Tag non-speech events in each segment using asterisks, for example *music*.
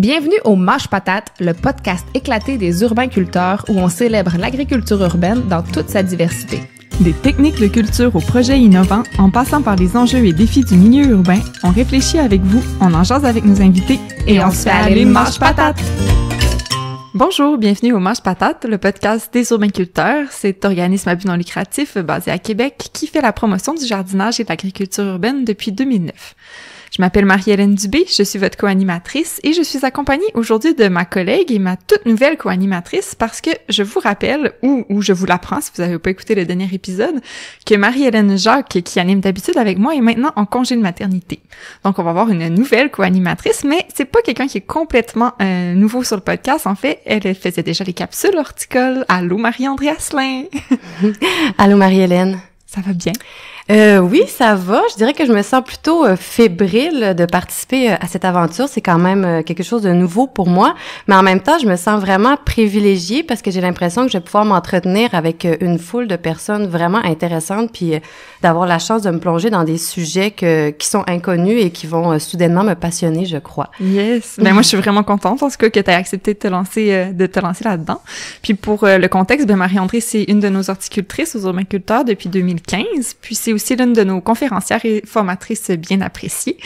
Bienvenue au Mâche Patate, le podcast éclaté des urbains culteurs où on célèbre l'agriculture urbaine dans toute sa diversité. Des techniques de culture aux projets innovants, en passant par les enjeux et défis du milieu urbain, on réfléchit avec vous, on en jase avec nos invités et, on, se fait aller Mâche Patate! Bonjour, bienvenue au Mâche Patate, le podcast des culteurs, cet organisme à but non lucratif basé à Québec qui fait la promotion du jardinage et de l'agriculture urbaine depuis 2009. Je m'appelle Marie-Hélène Dubé, je suis votre co-animatrice et je suis accompagnée aujourd'hui de ma collègue et ma toute nouvelle co-animatrice parce que je vous rappelle, ou, je vous l'apprends si vous n'avez pas écouté le dernier épisode, que Marie-Hélène Jacques, qui anime d'habitude avec moi, est maintenant en congé de maternité. Donc on va avoir une nouvelle co-animatrice, mais c'est pas quelqu'un qui est complètement euh, nouveau sur le podcast. En fait, elle faisait déjà les capsules horticoles. Allô Marie-André Asselin! *laughs* Allô Marie-Hélène! Ça va bien? Euh, oui, ça va. Je dirais que je me sens plutôt euh, fébrile de participer euh, à cette aventure. C'est quand même euh, quelque chose de nouveau pour moi. Mais en même temps, je me sens vraiment privilégiée parce que j'ai l'impression que je vais pouvoir m'entretenir avec une foule de personnes vraiment intéressantes puis d'avoir la chance de me plonger dans des sujets que, qui sont inconnus et qui vont soudainement me passionner, je crois. Yes. Ben, moi, je suis vraiment contente en tout cas que tu aies accepté de te lancer, de te lancer là-dedans. Puis pour le contexte, ben, Marie-Andrée, c'est une de nos horticultrices aux horticulteurs depuis 2015. Puis c'est c'est l'une de nos conférencières et formatrices bien appréciées.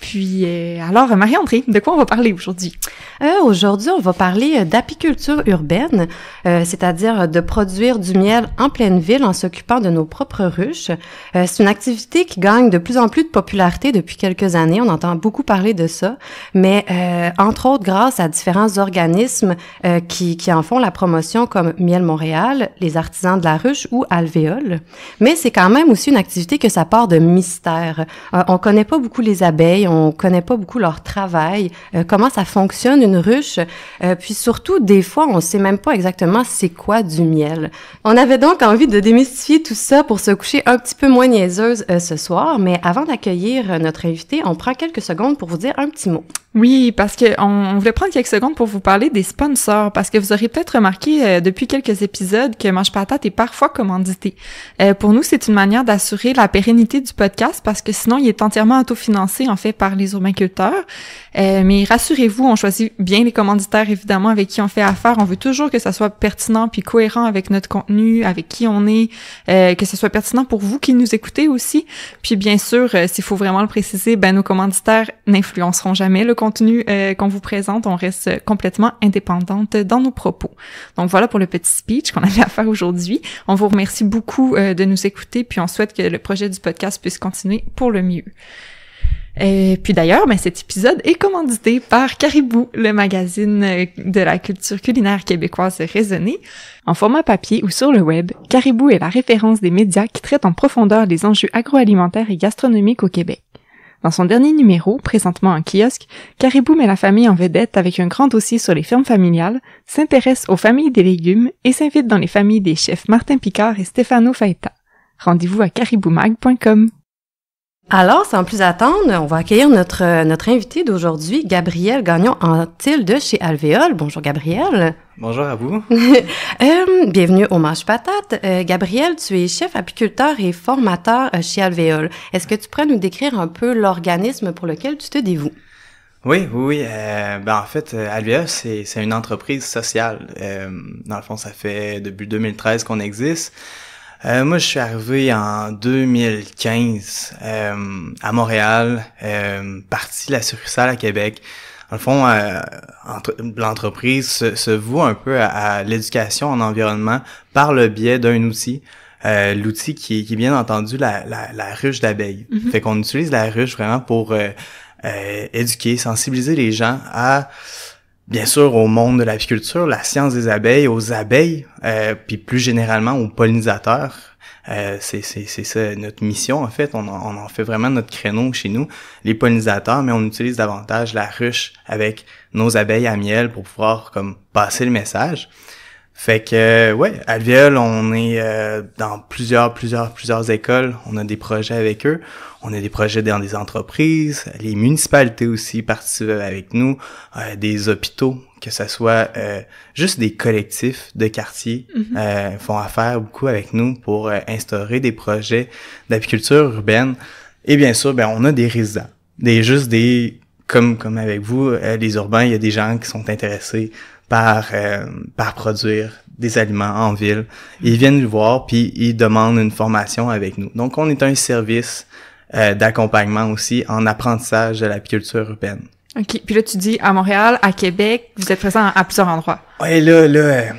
Puis, euh, alors, Marie-André, de quoi on va parler aujourd'hui? Euh, aujourd'hui, on va parler euh, d'apiculture urbaine, euh, c'est-à-dire de produire du miel en pleine ville en s'occupant de nos propres ruches. c'est une activité qui gagne de plus en plus de popularité depuis quelques années. On entend beaucoup parler de ça, mais entre autres grâce à différents organismes qui, qui en font la promotion comme Miel Montréal, les artisans de la ruche ou Alvéole. Mais c'est quand même aussi une activité que ça part de mystère. on connaît pas beaucoup les abeilles, on connaît pas beaucoup leur travail, euh, comment ça fonctionne une ruche, euh, puis surtout des fois on sait même pas exactement c'est quoi du miel. On avait donc envie de démystifier tout ça pour se coucher un petit peu moins niaiseuse euh, ce soir, mais avant d'accueillir notre invité, on prend quelques secondes pour vous dire un petit mot. Oui, parce que on, voulait prendre quelques secondes pour vous parler des sponsors, parce que vous aurez peut-être remarqué euh, depuis quelques épisodes que Mange Patate est parfois commandité. Euh, pour nous, c'est une manière d'assurer la pérennité du podcast, parce que sinon, il est entièrement autofinancé, en fait, par les urbainculteurs. Euh, mais rassurez-vous, on choisit bien les commanditaires, évidemment, avec qui on fait affaire. On veut toujours que ça soit pertinent puis cohérent avec notre contenu, avec qui on est, que ce soit pertinent pour vous qui nous écoutez aussi. Puis bien sûr, s'il faut vraiment le préciser, ben nos commanditaires n'influenceront jamais le contenu euh, qu'on vous présente, on reste complètement indépendante dans nos propos. Donc voilà pour le petit speech qu'on avait à faire aujourd'hui. On vous remercie beaucoup euh, de nous écouter, puis on souhaite que le projet du podcast puisse continuer pour le mieux. Et puis d'ailleurs, ben cet épisode est commandité par Caribou, le magazine euh, de la culture culinaire québécoise raisonnée. En format papier ou sur le web, Caribou est la référence des médias qui traitent en profondeur les enjeux agroalimentaires et gastronomiques au Québec. Dans son dernier numéro, présentement en kiosque, Caribou met la famille en vedette avec un grand dossier sur les fermes familiales, s'intéresse aux familles des légumes et s'invite dans les familles des chefs Martin Picard et Stefano Faeta. Rendez-vous à cariboumag.com. Alors, sans plus attendre, on va accueillir notre, notre invité d'aujourd'hui, Gabriel Gagnon Antil de chez Alvéole. Bonjour Gabriel. Bonjour à vous. *laughs* Euh, bienvenue au manches Patate. Euh, Gabriel, tu es chef apiculteur et formateur euh, chez Alvéole. Est-ce que tu pourrais nous décrire un peu l'organisme pour lequel tu te dévoues? Oui, oui, ben en fait, Alvéole, c'est une entreprise sociale. dans le fond, ça fait depuis 2013 qu'on existe. Euh, moi, je suis arrivé en 2015 euh, à Montréal, euh, parti de la succursale à Québec. En le fond, euh, l'entreprise se, se, voue un peu à, l'éducation en environnement par le biais d'un outil. L'outil qui, est bien entendu la, la, ruche d'abeilles. Mhm. Fait qu'on utilise la ruche vraiment pour éduquer, sensibiliser les gens à bien sûr au monde de l'apiculture, la science des abeilles, aux abeilles, euh, puis plus généralement aux pollinisateurs. Euh, c'est ça notre mission en fait, on en, on en, fait vraiment notre créneau chez nous, les pollinisateurs, mais on utilise davantage la ruche avec nos abeilles à miel pour pouvoir comme passer le message. Fait que, euh, ouais, à Viol, on est euh, dans plusieurs, plusieurs, plusieurs écoles. On a des projets avec eux. On a des projets dans des entreprises. Les municipalités aussi participent avec nous. Euh, des hôpitaux, que ce soit juste des collectifs de quartier, mm-hmm. font affaire beaucoup avec nous pour instaurer des projets d'apiculture urbaine. Et bien sûr, ben, on a des résidents. Des, juste des, comme, comme avec vous, les urbains, il y a des gens qui sont intéressés par, euh, par produire des aliments en ville. ils viennent nous voir, puis ils demandent une formation avec nous. Donc, on est un service euh, d'accompagnement aussi en apprentissage de la culture urbaine. OK. Puis là, tu dis à Montréal, à Québec, vous êtes présent à plusieurs endroits. Oui, là, là,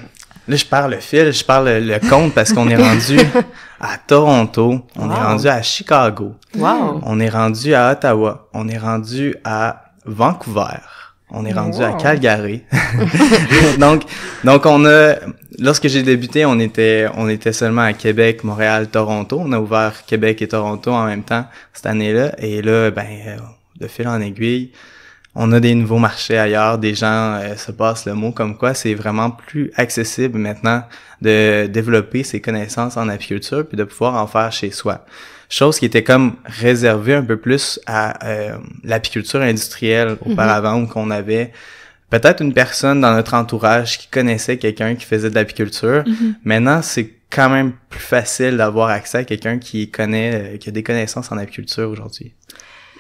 là, je parle le fil, je parle le compte parce qu'on est rendu *laughs* à Toronto, on est rendu à Chicago, wow. on est rendu à Ottawa, on est rendu à Vancouver. On est rendu à Calgary. *laughs* donc, donc on a, lorsque j'ai débuté, on était, on était seulement à Québec, Montréal, Toronto. On a ouvert Québec et Toronto en même temps cette année-là. Et là, ben, euh, de fil en aiguille, on a des nouveaux marchés ailleurs, des gens euh, se passent le mot comme quoi c'est vraiment plus accessible maintenant de développer ses connaissances en apiculture puis de pouvoir en faire chez soi chose qui était comme réservée un peu plus à euh, l'apiculture industrielle mhm. auparavant, qu'on avait peut-être une personne dans notre entourage qui connaissait quelqu'un qui faisait de l'apiculture. Mhm. Maintenant, c'est quand même plus facile d'avoir accès à quelqu'un qui connaît, euh, qui a des connaissances en apiculture aujourd'hui.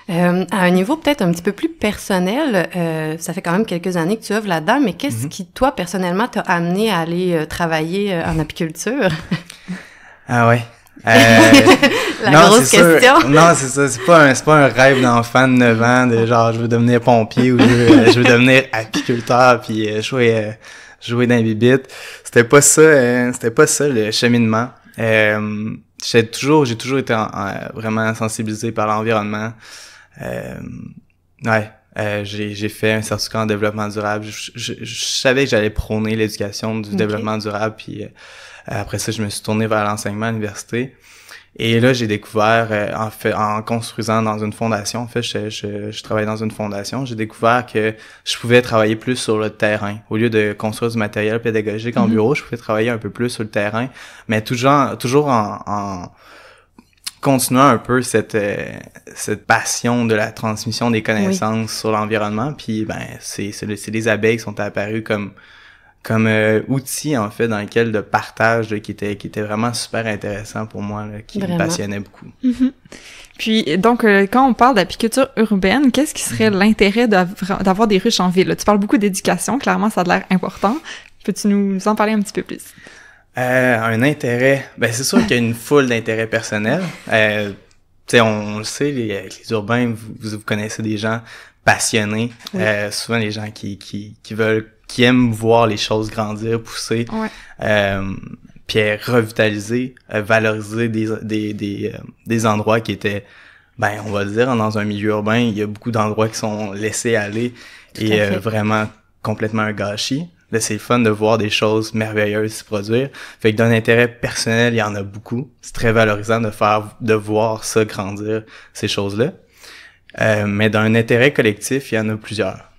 Euh, à un niveau peut-être un petit peu plus personnel, ça fait quand même quelques années que tu œuvres là-dedans, mais qu'est-ce mhm. qui, toi, personnellement, t'a amené à aller travailler en apiculture? ah ouais. Euh, *laughs* la grosse question. non, c'est ça. C'est pas, un, rêve d'enfant de 9 ans de genre je veux devenir pompier ou je veux, euh, devenir apiculteur puis euh, jouer, jouer dans les C'était pas ça, c'était pas ça le cheminement. j'ai toujours, toujours été vraiment sensibilisé par l'environnement. ouais, j'ai fait un certificat en développement durable. Je, savais que j'allais prôner l'éducation du développement durable, puis après ça, je me suis tourné vers l'enseignement à l'université. Et là, j'ai découvert, euh, en, en construisant dans une fondation, en fait, je, je, travaille dans une fondation, j'ai découvert que je pouvais travailler plus sur le terrain. Au lieu de construire du matériel pédagogique en mhm. bureau, je pouvais travailler un peu plus sur le terrain, mais toujours, toujours en, en continuant un peu cette, euh, cette passion de la transmission des connaissances sur l'environnement. Puis, ben, c'est les abeilles qui sont apparues comme comme euh, outil en fait dans lequel de partage qui était qui était vraiment super intéressant pour moi qui me passionnait beaucoup. Mhm. Puis donc euh, quand on parle d'apiculture urbaine, qu'est-ce qui serait mhm. l'intérêt d'avoir des ruches en ville Tu parles beaucoup d'éducation, clairement ça a l'air important. Peux-tu nous en parler un petit peu plus euh, Un intérêt, ben c'est sûr qu'il y a une foule d'intérêts personnels. Euh, tu sais, on, le sait, les, urbains, vous, vous connaissez des gens passionnés, souvent les gens qui, qui, qui veulent qui aime voir les choses grandir, pousser, euh, puis revitaliser, euh, valoriser des, des, des, euh, des endroits qui étaient ben on va le dire dans un milieu urbain, il y a beaucoup d'endroits qui sont laissés aller et vraiment complètement gâchis. Là, c'est fun de voir des choses merveilleuses se produire. Fait que d'un intérêt personnel, il y en a beaucoup. C'est très valorisant de faire, de voir ça grandir, ces choses-là. Euh, mais d'un intérêt collectif, il y en a plusieurs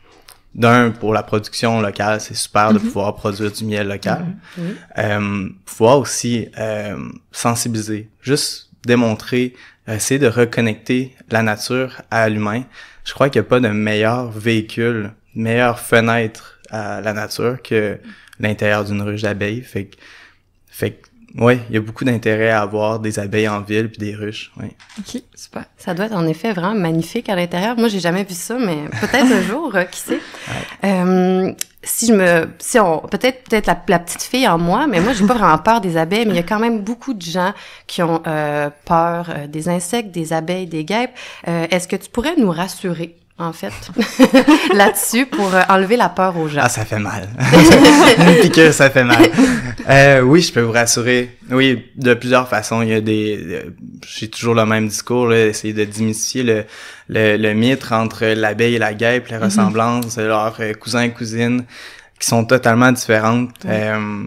d'un, pour la production locale, c'est super de mhm. pouvoir produire du miel local. Mhm. euh, pouvoir aussi euh, sensibiliser, juste démontrer, essayer de reconnecter la nature à l'humain. Je crois qu'il n'y a pas de meilleur véhicule, meilleure fenêtre à la nature que l'intérieur d'une ruche d'abeilles. Fait fait que oui, il y a beaucoup d'intérêt à avoir des abeilles en ville puis des ruches. Oui. Ok, super. Ça doit être en effet vraiment magnifique à l'intérieur. Moi, j'ai jamais vu ça, mais peut-être un *laughs* jour, euh, qui sait. Euh, si je me, si on, peut-être peut-être la, petite fille en moi, mais moi, j'ai pas vraiment peur des abeilles. Mais il y a quand même beaucoup de gens qui ont euh, peur des insectes, des abeilles, des guêpes. est-ce que tu pourrais nous rassurer en fait, *laughs* là-dessus pour euh, enlever la peur aux gens. Ah, ça fait mal. *laughs* Une piqûre, ça fait mal. Euh, oui, je peux vous rassurer. Oui, de plusieurs façons. Il y a des... Euh, j'ai toujours le même discours, essayer de démystifier le, le, mythe entre l'abeille et la guêpe, les mhm. ressemblances de leurs cousins et cousines qui sont totalement différentes. Tu Euh,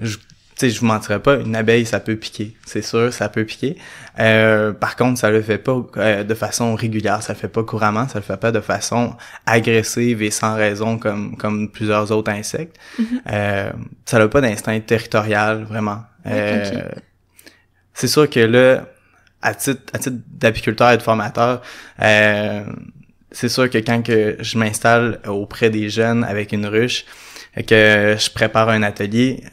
je, je vous mentirais pas, une abeille, ça peut piquer, c'est sûr, ça peut piquer. Euh, par contre, ça le fait pas euh, de façon régulière, ça le fait pas couramment, ça le fait pas de façon agressive et sans raison comme comme plusieurs autres insectes. Mm-hmm. euh, ça n'a pas d'instinct territorial vraiment. Euh, c'est sûr que là, à titre à titre d'apiculteur et de formateur, euh, c'est sûr que quand que je m'installe auprès des jeunes avec une ruche, et que je prépare un atelier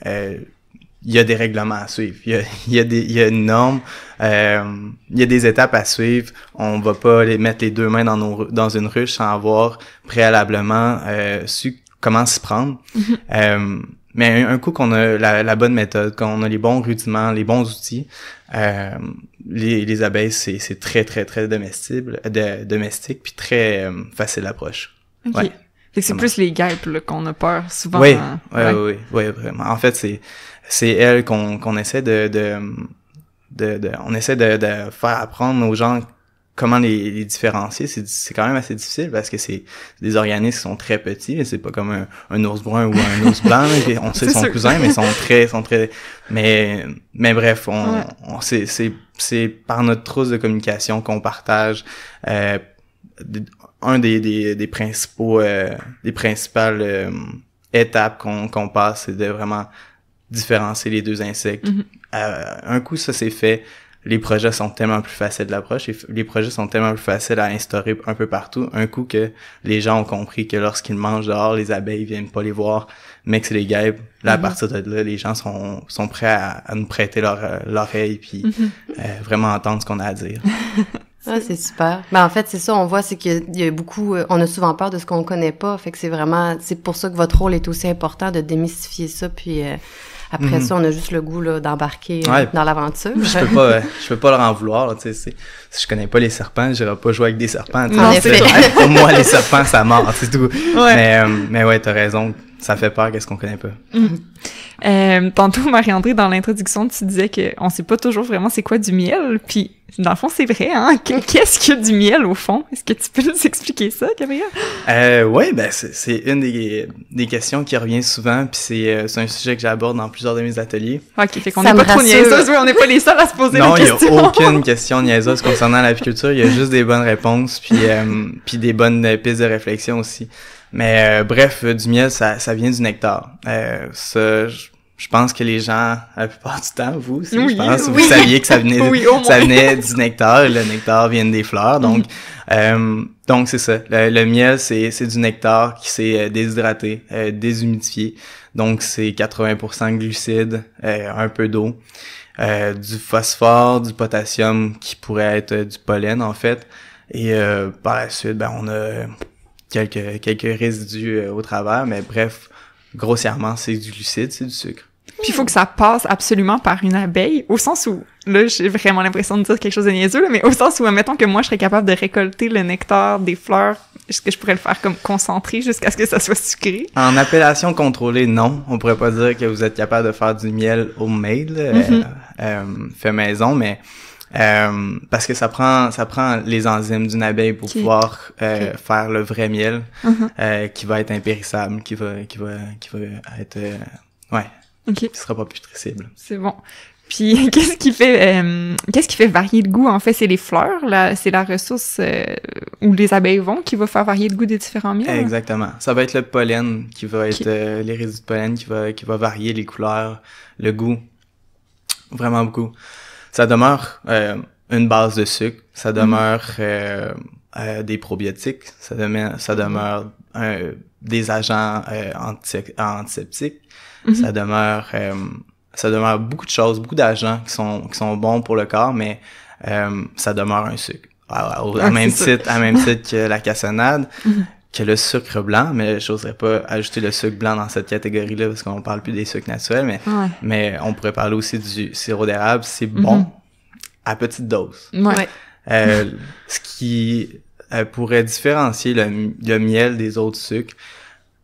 il y a des règlements à suivre, il y a, des, il y a une norme, euh, il y a des étapes à suivre. On va pas les mettre les deux mains dans, dans une ruche sans avoir préalablement euh, su comment s'y prendre. *laughs* Euh, mais un, coup qu'on a la, bonne méthode, qu'on a les bons rudiments, les bons outils, euh, les, les, abeilles, c'est très, très, très domestible, domestique, puis très facile d'approche. Okay. C'est plus les guêpes qu'on a peur souvent. Oui, oui, oui, oui, vraiment. En fait, c'est c'est elle qu'on essaie de, de, de, on essaie de, faire apprendre aux gens comment les, différencier. C'est quand même assez difficile parce que c'est des organismes qui sont très petits, mais c'est pas comme un, ours brun ou un ours blanc. on *laughs* sait son cousin, mais ils sont très, sont très. Mais mais bref, on, c'est par notre trousse de communication qu'on partage. Euh, un des, des, principaux euh, des principales euh, étapes qu'on qu'on passe c'est de vraiment différencier les deux insectes. Mhm. Euh, un coup, ça s'est fait. Les projets sont tellement plus faciles d'approche. Les projets sont tellement plus faciles à instaurer un peu partout. Un coup que les gens ont compris que lorsqu'ils mangent dehors, les abeilles viennent pas les voir, mais que c'est les guêpes. Là, à mhm. partir de là, les gens sont, sont prêts à, à nous prêter leur oreille euh, l'oreille puis mhm. euh, vraiment entendre ce qu'on a à dire. *laughs* Ah, c'est super. Ben, en fait, c'est ça, on voit, c'est qu'il y a beaucoup, on a souvent peur de ce qu'on connaît pas. Fait que c'est vraiment, c'est pour ça que votre rôle est aussi important de démystifier ça puis après mhm. ça, on a juste le goût d'embarquer euh, dans l'aventure. Je peux pas, peux pas leur en vouloir. si je connais pas les serpents, je' pas jouer avec des serpents. pour moi, les serpents, ça mord, c'est tout. Mais, euh, mais ouais, as raison. Ça fait peur qu'est-ce qu'on connaît pas. Mhm. Euh, tantôt, Marie-André, dans l'introduction, tu disais qu'on sait pas toujours vraiment c'est quoi du miel, puis dans le fond, c'est vrai, hein? *laughs* Qu'est-ce que du miel, au fond? Est-ce que tu peux nous expliquer ça, Gabriel? Euh, oui, ben, c'est une des, questions qui revient souvent, puis euh, c'est un sujet que j'aborde dans plusieurs de mes ateliers. OK, fait qu'on pas trop oui, on n'est pas les seuls à se poser non, la il n'y a *laughs* aucune question niaiseuse concernant l'apiculture, il y a juste des bonnes réponses, puis, puis des bonnes pistes de réflexion aussi. Mais euh, bref, euh, du miel, ça, ça vient du nectar. Euh, ça, je, pense que les gens, la plupart du temps, vous, aussi, je pense, vous saviez que ça venait, *laughs* ça venait du nectar. le nectar vient des fleurs, donc donc c'est ça. Le, miel, c'est c'est du nectar qui s'est déshydraté, déshumidifié. Donc c'est 80% glucides, un peu d'eau, du phosphore, du potassium qui pourrait être du pollen en fait. Et par la suite, ben on a quelques, quelques résidus euh, au travers, mais bref, grossièrement, c'est du glucide, c'est du sucre. Puis il faut que ça passe absolument par une abeille, au sens où, là, j'ai vraiment l'impression de dire quelque chose de niaiseux, là, mais au sens où, mettons que moi, je serais capable de récolter le nectar des fleurs, est-ce que je pourrais le faire comme concentré jusqu'à ce que ça soit sucré? En appellation contrôlée, non. On pourrait pas dire que vous êtes capable de faire du miel homemade, mm euh, fait maison, mais euh, parce que ça prend, ça prend les enzymes d'une abeille pour pouvoir euh, faire le vrai miel uh-huh. euh, qui va être impérissable, qui va, qui va, qui va être, ouais, sera pas putrescible. C'est bon. Puis *laughs* qu'est-ce qui fait, qu'est-ce qui fait varier le goût En fait, c'est les fleurs, c'est la ressource où les abeilles vont qui va faire varier le goût des différents miels. Exactement. Ça va être le pollen qui va être les résidus de pollen qui va, qui va varier les couleurs, le goût, vraiment beaucoup ça demeure euh, une base de sucre, ça mm. demeure euh, euh, des probiotiques, ça demeure, ça des agents antiseptiques, mm-hmm. ça demeure ça demeure beaucoup de choses, beaucoup d'agents qui sont qui sont bons pour le corps, mais ça demeure un sucre. À, même titre, à même titre que la cassonade. Mm-hmm le sucre blanc, mais je n'oserais pas ajouter le sucre blanc dans cette catégorie-là parce qu'on parle plus des sucres naturels, mais, mais on pourrait parler aussi du sirop d'érable, c'est bon mhm. à petite dose. Euh, ce qui euh, pourrait différencier le miel des autres sucres,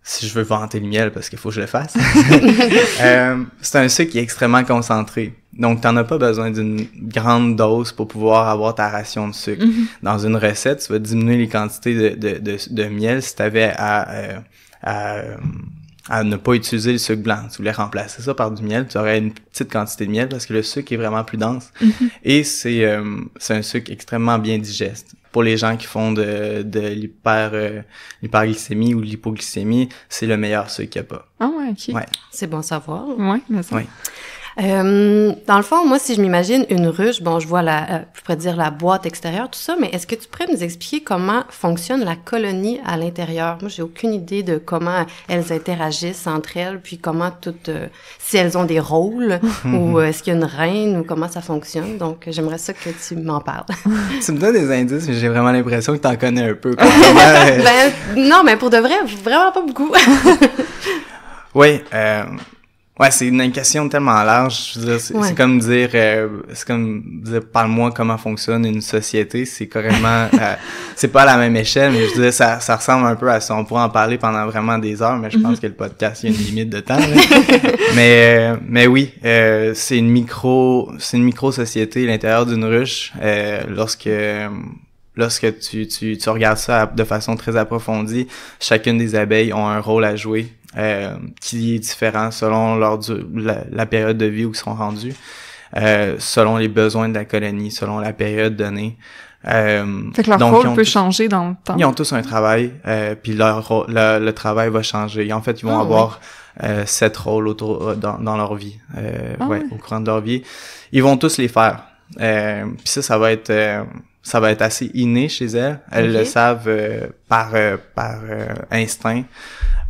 si je veux vanter le miel parce qu'il faut que je le fasse. *laughs* *laughs* Euh, c'est un sucre qui est extrêmement concentré. Donc, tu n'en as pas besoin d'une grande dose pour pouvoir avoir ta ration de sucre. Mhm. Dans une recette, tu vas diminuer les quantités de, miel si tu euh, à, à, ne pas utiliser le sucre blanc. Si Tu voulais remplacer ça par du miel, tu aurais une petite quantité de miel parce que le sucre est vraiment plus dense. Mhm. Et euh, c'est un sucre extrêmement bien digeste pour les gens qui font de, de l'hyper, euh, l'hyperglycémie ou l'hypoglycémie, c'est le meilleur ceux qu'il n'y a pas. Ah ouais, ok. Ouais. C'est bon savoir. Ouais, mais euh, dans le fond, moi, si je m'imagine une ruche, bon, je vois la, euh, je pourrais dire la boîte extérieure, tout ça, mais est-ce que tu pourrais nous expliquer comment fonctionne la colonie à l'intérieur? Moi, j'ai aucune idée de comment elles interagissent entre elles, puis comment toutes, euh, si elles ont des rôles, *laughs* ou est-ce qu'il y a une reine, ou comment ça fonctionne. Donc, j'aimerais ça que tu m'en parles. *laughs* tu me donnes des indices, mais j'ai vraiment l'impression que tu en connais un peu. *laughs* Ben, non, mais pour de vrai, vraiment pas beaucoup. oui, euh, Ouais, c'est une question tellement large. c'est comme dire, euh, c'est comme dire, parle-moi comment fonctionne une société. C'est carrément, *laughs* euh, c'est pas à la même échelle, mais je veux ça, ça ressemble un peu à ça. On pourrait en parler pendant vraiment des heures, mais je pense mhm. que le podcast, il y a une limite de temps. *laughs* mais, euh, mais oui, c'est une micro, c'est une micro-société, l'intérieur d'une ruche. lorsque, lorsque tu, tu, tu regardes ça de façon très approfondie, chacune des abeilles ont un rôle à jouer euh, qui est différent selon leur la, période de vie où ils sont rendus, euh, selon les besoins de la colonie, selon la période donnée. Euh, leur rôle peut changer dans le temps. Ils ont tous un travail, euh, puis leur le, travail va changer. En fait, ils vont ah, avoir cette euh, rôles autour, euh, dans, dans leur vie, euh, ah, ouais, au courant de leur vie. Ils vont tous les faire. Euh, puis ça, ça va être ça va être assez inné chez elles. Elles le savent par par instinct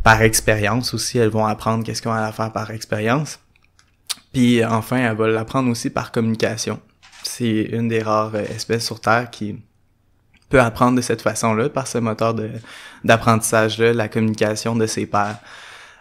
par expérience aussi. Elles vont apprendre qu'est-ce qu'on a à faire par expérience. Puis enfin, elles vont l'apprendre aussi par communication. C'est une des rares euh, espèces sur Terre qui peut apprendre de cette façon-là, par ce moteur d'apprentissage-là, la communication de ses pairs.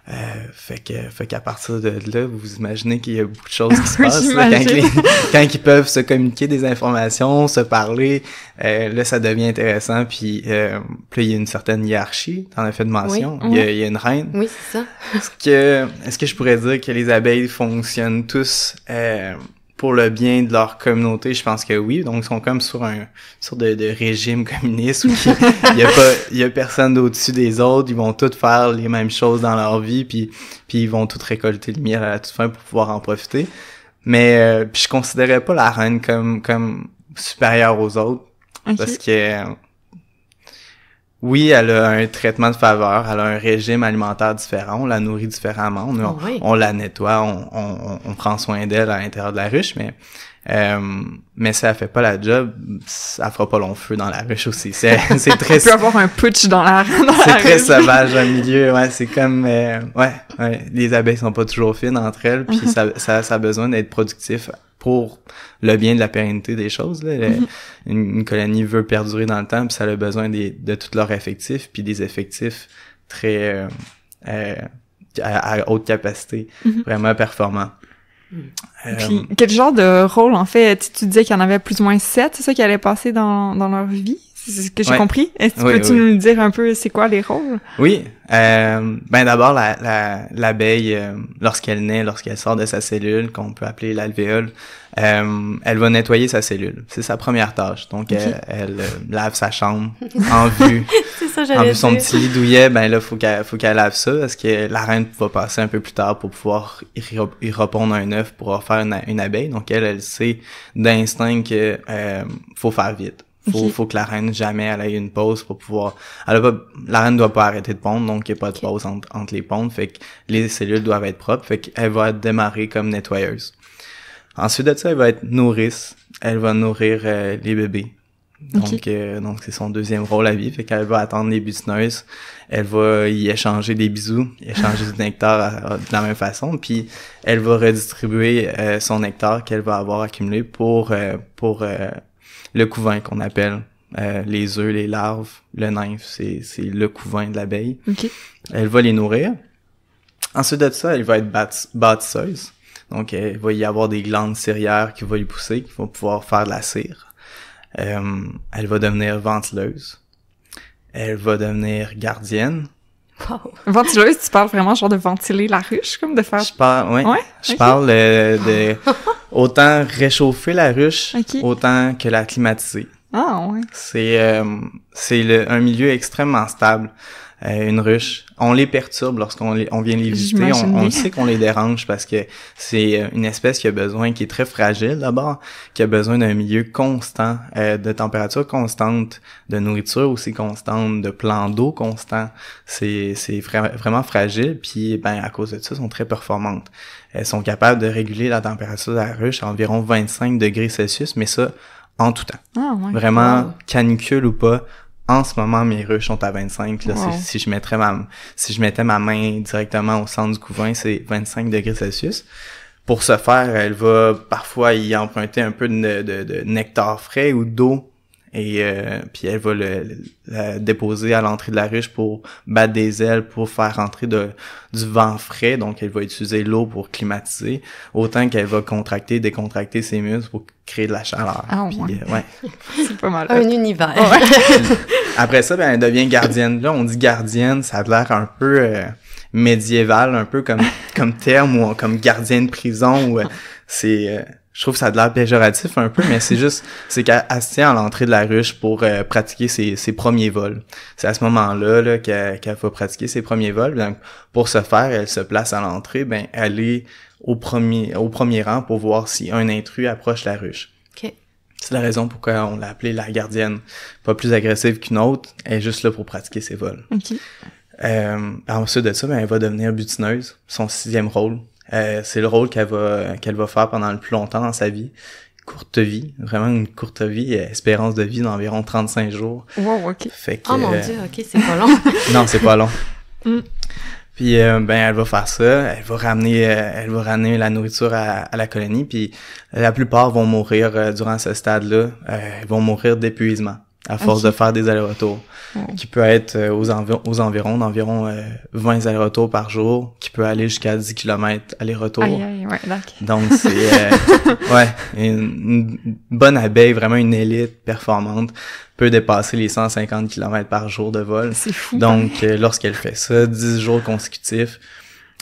Euh, fait que fait qu'à partir de là, vous imaginez qu'il y a beaucoup de choses qui *laughs* se passent quand, ils peuvent se communiquer des informations, se parler, euh, là ça devient intéressant. Puis, euh, il y a une certaine hiérarchie, dans as fait de mention. il, y a, une reine. Oui, c'est ça. ce que est-ce que je pourrais dire que les abeilles fonctionnent tous euh, pour le bien de leur communauté, je pense que oui. Donc, ils sont comme sur un sur de, de régime communiste où il n'y *laughs* a, pas, y a personne au dessus des autres. Ils vont tous faire les mêmes choses dans leur vie, puis, puis ils vont tous récolter le miel à la toute fin pour pouvoir en profiter. Mais euh, puis je considérais pas la reine comme, comme supérieure aux autres. Parce que oui, elle a un traitement de faveur, elle a un régime alimentaire différent, on la nourrit différemment, on, la nettoie, on, prend soin d'elle à l'intérieur de la ruche, mais euh, mais si elle fait pas la job, ça fera pas long feu dans la ruche aussi. C'est, *laughs* c'est très... peut avoir un putsch dans la, dans C'est très sauvage au milieu, ouais. C'est comme... Euh, ouais, ouais, les abeilles sont pas toujours fines entre elles, puis uh-huh. ça, ça, ça a besoin d'être productif pour le bien de la pérennité des choses. Mhm. une, colonie veut perdurer dans le temps, puis ça a besoin des, de tout leurs effectifs puis des effectifs très euh, euh, à, haute capacité, mhm. vraiment performants. Euh, quel genre de rôle, en fait, tu, disais qu'il y en avait plus ou moins sept, c'est ça qui allait passer dans leur vie? C'est ce que j'ai compris. Est-ce que tu peux-tu nous dire un peu c'est quoi les rôles? Oui. Euh, ben d'abord, l'abeille, la, la, euh, lorsqu'elle naît, lorsqu'elle sort de sa cellule, qu'on peut appeler l'alvéole, euh, elle va nettoyer sa cellule. C'est sa première tâche. Donc, elle, euh, lave sa chambre *laughs* en vue. *laughs* ça, en vue son petit lit douillet, ben là, faut qu'elle faut qu'elle lave ça parce que la reine va passer un peu plus tard pour pouvoir y répondre un œuf pour faire une, abeille. Donc, elle, elle sait d'instinct que faut faire vite faut, faut que la reine jamais elle ait une pause pour pouvoir. Elle la reine doit pas arrêter de pondre, donc il n'y a pas de pause entre, les pompes. Fait que les cellules doivent être propres. Fait qu'elle va démarrer comme nettoyeuse. Ensuite de ça, elle va être nourrice. Elle va nourrir euh, les bébés. Donc, euh, donc c'est son deuxième rôle à vie. Fait qu'elle va attendre les butineuses. Elle va y échanger des bisous, échanger du nectar euh, de la même façon. Puis elle va redistribuer son nectar qu'elle va avoir accumulé pour pour le couvain qu'on appelle. Euh, les œufs, les larves, le nymphe, c'est, c'est le couvain de l'abeille. Elle va les nourrir. Ensuite de ça, elle va être bâtisseuse. donc, euh, il va y avoir des glandes cérières qui vont lui pousser, qui vont pouvoir faire de la cire. Euh, elle va devenir ventileuse. Elle va devenir gardienne. Ventileuse, tu parles vraiment genre de ventiler la ruche, comme de faire. Je parle, ouais. Je parle de *laughs* autant réchauffer la ruche, autant que la climatiser. Ah ouais. c'est euh, un milieu extrêmement stable. Euh, une ruche. On les perturbe lorsqu'on on vient les visiter. On, sait qu'on les dérange parce que c'est euh, une espèce qui a besoin, qui est très fragile d'abord, qui a besoin d'un milieu constant, euh, de température constante, de nourriture aussi constante, de plan d'eau constant. C'est, vraiment fragile. Puis, ben, à cause de ça, sont très performantes. Elles sont capables de réguler la température de la ruche à environ 25 degrés Celsius, mais ça, en tout temps. Ah, vraiment, canicule ou pas, en ce moment, mes ruches sont à 25. Là, si, je mettrais ma, si je mettais ma main directement au centre du couvain, c'est 25 degrés Celsius. Pour ce faire, elle va parfois y emprunter un peu de nectar frais ou d'eau et euh, puis elle va le, déposer à l'entrée de la ruche pour battre des ailes, pour faire entrer de, du vent frais. Donc elle va utiliser l'eau pour climatiser, autant qu'elle va contracter, décontracter ses muscles pour créer de la chaleur. Ah, euh, *laughs* C'est pas mal. Un univers. *laughs* Après ça, ben, elle devient gardienne. Là, on dit gardienne, ça a l'air un peu... Euh, médiéval un peu comme comme terme ou comme gardienne de prison ou c'est je trouve ça a de l'air péjoratif un peu, mais c'est juste, c'est qu'elle se tient à l'entrée de la ruche pour euh, pratiquer ses, premiers vols. C'est à ce moment-là là, qu'elle, va pratiquer ses premiers vols. Donc, pour ce faire, elle se place à l'entrée, ben, elle est au premier, au premier rang pour voir si un intrus approche la ruche. Okay. C'est la raison pourquoi on l'a appelée la gardienne. Pas plus agressive qu'une autre, elle est juste là pour pratiquer ses vols. Okay. Euh, ensuite de ça, ben, elle va devenir butineuse, son sixième rôle. Euh, c'est le rôle qu'elle va qu'elle va faire pendant le plus longtemps dans sa vie. Courte vie, vraiment une courte vie, euh, espérance de vie d'environ 35 jours. Wow, ok. oh mon euh, dieu, ok, c'est pas long. *laughs* non, c'est pas long. Mm. Puis ben elle va faire ça, elle va ramener elle va ramener la nourriture à, la colonie puis la plupart vont mourir durant ce stade-là, vont mourir d'épuisement à force de faire des allers-retours, qui peut être euh, aux, aux environs d'environ 20 euh, allers-retours par jour, qui peut aller jusqu'à 10 km aller-retour. Ouais, Donc, c'est euh, *laughs* ouais, une, bonne abeille, vraiment une élite performante, peut dépasser les 150 km par jour de vol. C'est fou. Donc, lorsqu'elle fait ça, 10 jours consécutifs,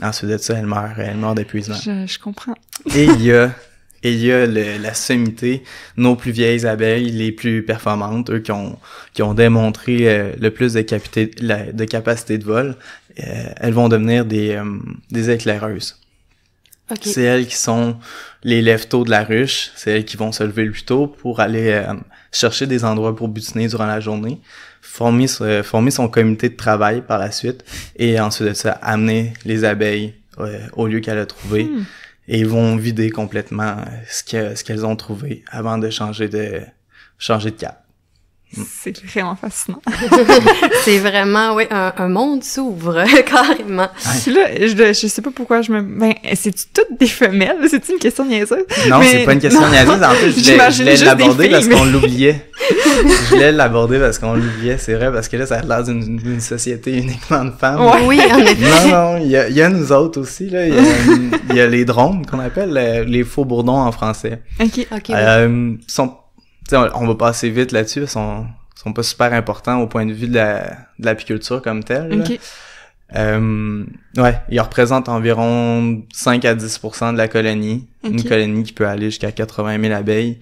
ensuite de ça, elle meurt, elle meurt d'épuisement. Je, je comprends. Et il y a *laughs* Et il y a la sommité, nos plus vieilles abeilles, les plus performantes, eux qui ont, qui ont démontré euh, le plus de, de capacité de vol, euh, elles vont devenir des, euh, des éclaireuses. C'est elles qui sont les lève-tôt de la ruche, c'est elles qui vont se lever le plus tôt pour aller chercher des endroits pour butiner durant la journée, former, former son comité de travail par la suite, et ensuite de ça, amener les abeilles au lieu qu'elle a trouvé et ils vont vider complètement ce qu'elles ce ont trouvé avant de changer de changer de cap. Mm. C'est vraiment fascinant. *laughs* c'est vraiment, oui, un, monde s'ouvre, *laughs* carrément. Là, je, je sais pas pourquoi je me... Ben, c'est-tu toutes des femelles? C'est-tu une question niaiseuse? Non, c'est pas une question non. niaiseuse. En plus, je voulais l'aborder parce qu'on l'oubliait. *laughs* je voulais l'aborder parce qu'on l'oubliait, c'est vrai, parce que là, ça a l'air d'une société uniquement de femmes. oui, en effet. Non, non, il y a, y a, nous autres aussi, là. Il y, a les drones, qu'on appelle euh, les faux bourdons en français. OK, OK. Euh, sont on, on va passer vite là-dessus, ils sont, sont pas super importants au point de vue de la, de l'apiculture comme telle. Okay. Euh, ouais, ils représentent environ 5 à 10 de la colonie. Une colonie qui peut aller jusqu'à 80 000 abeilles.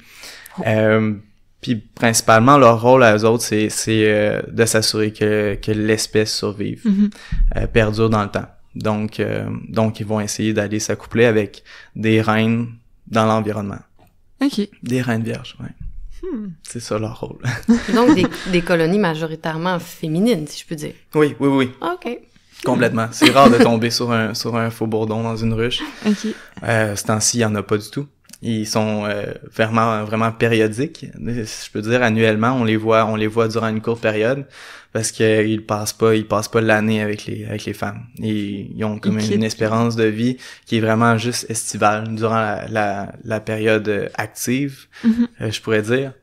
Oh. Euh, puis principalement, leur rôle à eux autres, c'est, euh, de s'assurer que, l'espèce survive, mhm. perdure dans le temps. Donc, donc, ils vont essayer d'aller s'accoupler avec des reines dans l'environnement. Des reines vierges, ouais. Hmm. C'est ça leur rôle. *laughs* Donc des, colonies majoritairement féminines, si je peux dire. Oui, oui, oui. Ah, OK. Complètement. C'est rare de tomber sur un, sur un faux bourdon dans une ruche. OK. Euh, ce temps-ci, il n'y en a pas du tout ils sont euh, vraiment vraiment périodiques je peux dire annuellement on les voit on les voit durant une courte période parce que ils passent pas ils passent pas l'année avec les avec les femmes et ils ont comme une, espérance de vie qui est vraiment juste estivale durant la, la, période active mm-hmm. euh, je pourrais dire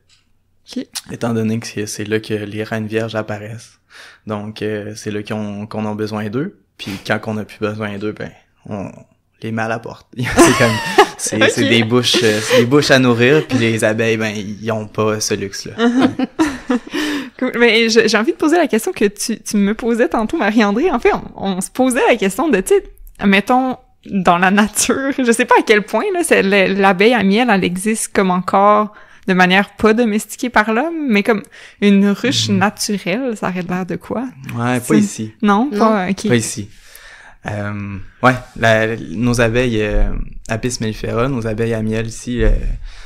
étant donné que c'est là que les reines vierges apparaissent donc euh, c'est là qu'on qu'on a besoin d'eux puis quand on a plus besoin d'eux ben on les mal apporte *laughs* c'est comme c'est des bouches euh, des bouches à nourrir, puis les abeilles, ben, ils n'ont pas ce luxe-là. *laughs* Cool. Mais j'ai envie de poser la question que tu, tu me posais tantôt, Marie-André. En fait, on, se posait la question de, tu mettons, dans la nature, je sais pas à quel point, là, l'abeille à miel, elle existe comme encore de manière pas domestiquée par l'homme, mais comme une ruche hmm. naturelle, ça aurait l'air de quoi? Ouais, pas ici. Non, pas, pas ici. Euh, ouais, nos abeilles euh, Apis mellifera, nos abeilles à miel ici, euh,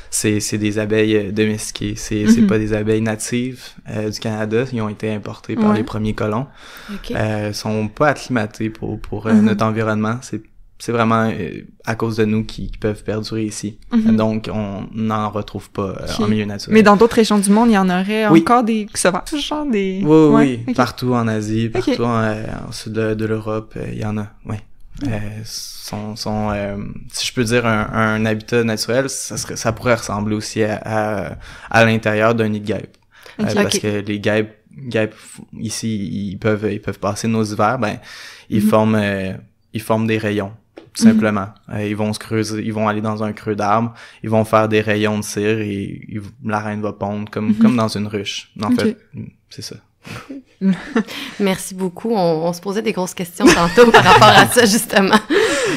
c'est des abeilles euh, domestiquées. C'est c'est mhm. pas des abeilles natives euh, du Canada. Ils ont été importées par les premiers colons. Okay. Euh, sont pas acclimatées pour, pour mhm. notre environnement. C'est c'est vraiment euh, à cause de nous qui, peuvent perdurer ici. Mhm. Donc, on n'en retrouve pas euh, en milieu naturel. Mais dans d'autres régions du monde, il y en aurait encore des sauvages, des... Oui, oui, partout en Asie, partout euh, en, sud de, l'Europe, il y en a, oui. sont Son, si je peux dire un, habitat naturel, ça, serait, ça pourrait ressembler aussi à, à, l'intérieur d'un nid de guêpe. Parce que les guêpes, guêpes ici, ils peuvent, ils peuvent passer nos hivers, ben, ils mhm. forment ils forment des rayons tout simplement. Euh, ils vont se creuser, ils vont aller dans un creux d'arbre, ils vont faire des rayons de cire et la reine va pondre comme mhm. comme dans une ruche. En fait, c'est ça. *laughs* Merci beaucoup. On, se posait des grosses questions tantôt par rapport à ça, justement.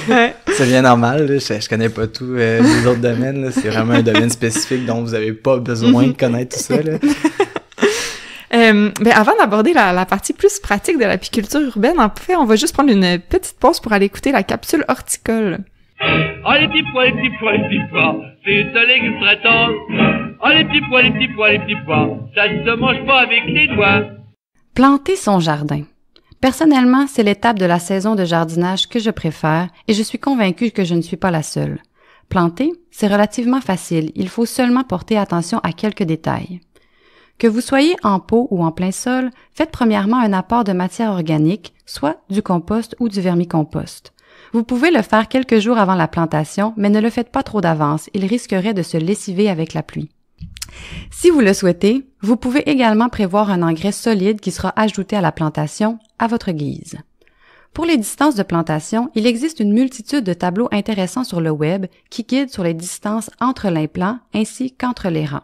ouais. C'est bien normal. Je, je, connais pas tout euh, les autres domaines. C'est vraiment un domaine spécifique dont vous avez pas besoin de connaître tout ça. Euh, ben, avant d'aborder la, partie plus pratique de l'apiculture urbaine, en fait, on va juste prendre une petite pause pour aller écouter la capsule horticole. Planter son jardin. Personnellement, c'est l'étape de la saison de jardinage que je préfère et je suis convaincue que je ne suis pas la seule. Planter, c'est relativement facile, il faut seulement porter attention à quelques détails. Que vous soyez en pot ou en plein sol, faites premièrement un apport de matière organique, soit du compost ou du vermicompost. Vous pouvez le faire quelques jours avant la plantation, mais ne le faites pas trop d'avance, il risquerait de se lessiver avec la pluie. Si vous le souhaitez, vous pouvez également prévoir un engrais solide qui sera ajouté à la plantation à votre guise. Pour les distances de plantation, il existe une multitude de tableaux intéressants sur le web qui guident sur les distances entre l'implant ainsi qu'entre les rangs.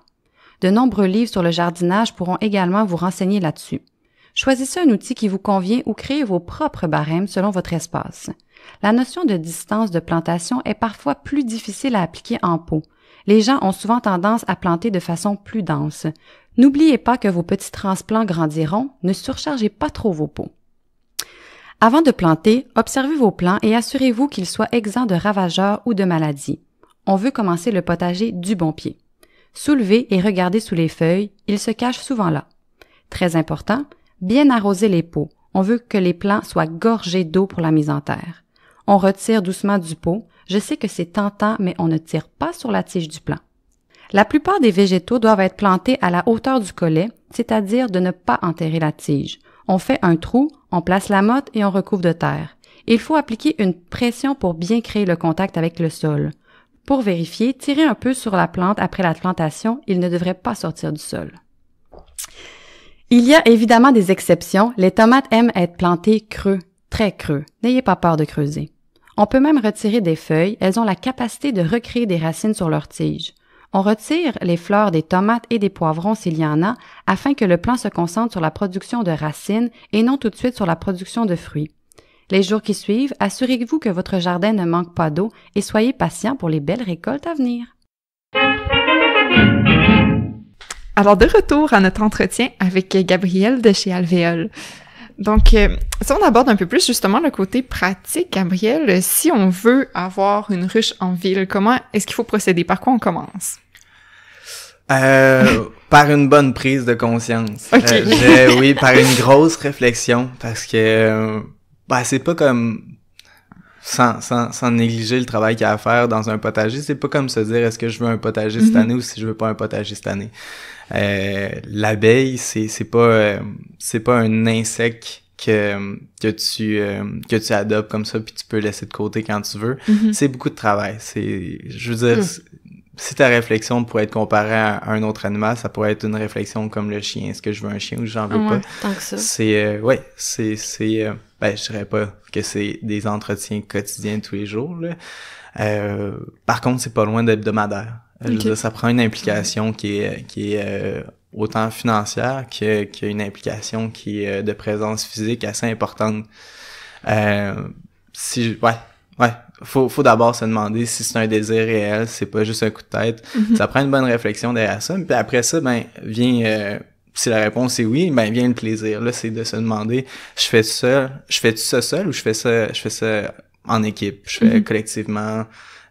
De nombreux livres sur le jardinage pourront également vous renseigner là-dessus. Choisissez un outil qui vous convient ou créez vos propres barèmes selon votre espace. La notion de distance de plantation est parfois plus difficile à appliquer en pot. Les gens ont souvent tendance à planter de façon plus dense. N'oubliez pas que vos petits transplants grandiront, ne surchargez pas trop vos pots. Avant de planter, observez vos plants et assurez-vous qu'ils soient exempts de ravageurs ou de maladies. On veut commencer le potager du bon pied. Soulevez et regardez sous les feuilles, ils se cachent souvent là. Très important, bien arroser les pots. On veut que les plants soient gorgés d'eau pour la mise en terre. On retire doucement du pot. Je sais que c'est tentant, mais on ne tire pas sur la tige du plant. La plupart des végétaux doivent être plantés à la hauteur du collet, c'est-à-dire de ne pas enterrer la tige. On fait un trou, on place la motte et on recouvre de terre. Il faut appliquer une pression pour bien créer le contact avec le sol. Pour vérifier, tirez un peu sur la plante après la plantation, il ne devrait pas sortir du sol. Il y a évidemment des exceptions, les tomates aiment être plantées creux, très creux, n'ayez pas peur de creuser. On peut même retirer des feuilles, elles ont la capacité de recréer des racines sur leurs tiges. On retire les fleurs des tomates et des poivrons s'il y en a, afin que le plant se concentre sur la production de racines et non tout de suite sur la production de fruits. Les jours qui suivent, assurez-vous que votre jardin ne manque pas d'eau et soyez patient pour les belles récoltes à venir. Alors, de retour à notre entretien avec Gabriel de chez Alvéole. Donc, euh, si on aborde un peu plus justement le côté pratique, Gabriel, si on veut avoir une ruche en ville, comment est-ce qu'il faut procéder? Par quoi on commence? Euh, *laughs* par une bonne prise de conscience. Euh, oui, par une grosse réflexion, parce que ben, c'est pas comme sans, sans, sans, négliger le travail qu'il y a à faire dans un potager, c'est pas comme se dire est-ce que je veux un potager cette mhm. année ou si je veux pas un potager cette année. Euh, L'abeille, c'est pas euh, c'est pas un insecte que, que tu euh, que tu adoptes comme ça puis tu peux laisser de côté quand tu veux. Mhm. C'est beaucoup de travail. C'est je veux dire mhm si ta réflexion pourrait être comparée à un autre animal, ça pourrait être une réflexion comme le chien. Est-ce que je veux un chien ou j'en veux pas? Tant que C'est, euh, ouais, c'est, c'est, euh, ben, je dirais pas que c'est des entretiens quotidiens tous les jours, euh, par contre, c'est pas loin d'être euh, Okay. ça prend une implication qui est, qui est autant financière que, une implication qui est de présence physique assez importante. si, ouais, ouais, faut, faut d'abord se demander si c'est un désir réel, c'est pas juste un coup de tête. Mhm. Ça prend une bonne réflexion derrière ça. Puis après ça, ben, vient, euh, si la réponse est oui, ben, vient le plaisir. Là, c'est de se demander, je fais ça, je fais ça seul ou je fais ça, je fais ça en équipe, je fais mhm. collectivement.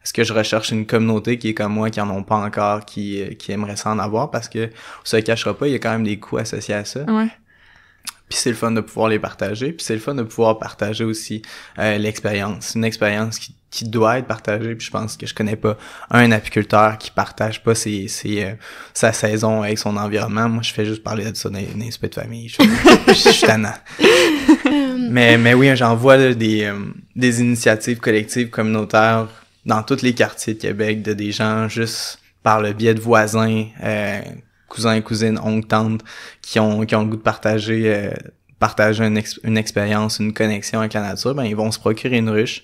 Est-ce que je recherche une communauté qui est comme moi, qui en ont pas encore, qui, euh, qui aimerait s'en avoir? Parce que, on se cachera pas, il y a quand même des coûts associés à ça. Ouais puis c'est le fun de pouvoir les partager, puis c'est le fun de pouvoir partager aussi euh, l'expérience, une expérience qui qui doit être partagé. Puis je pense que je connais pas un apiculteur qui partage pas ses, ses euh, sa saison avec son environnement. Moi, je fais juste parler de ça dans, de famille. Je, *laughs* suis tannant. *laughs* mais, mais oui, j'en vois des, euh, des initiatives collectives communautaires dans tous les quartiers de Québec, de des gens juste par le biais de voisins, cousins euh, cousins, cousines, oncles, tantes, qui ont, qui ont le goût de partager, partager une, une expérience, une connexion avec la nature, ben ils vont se procurer une ruche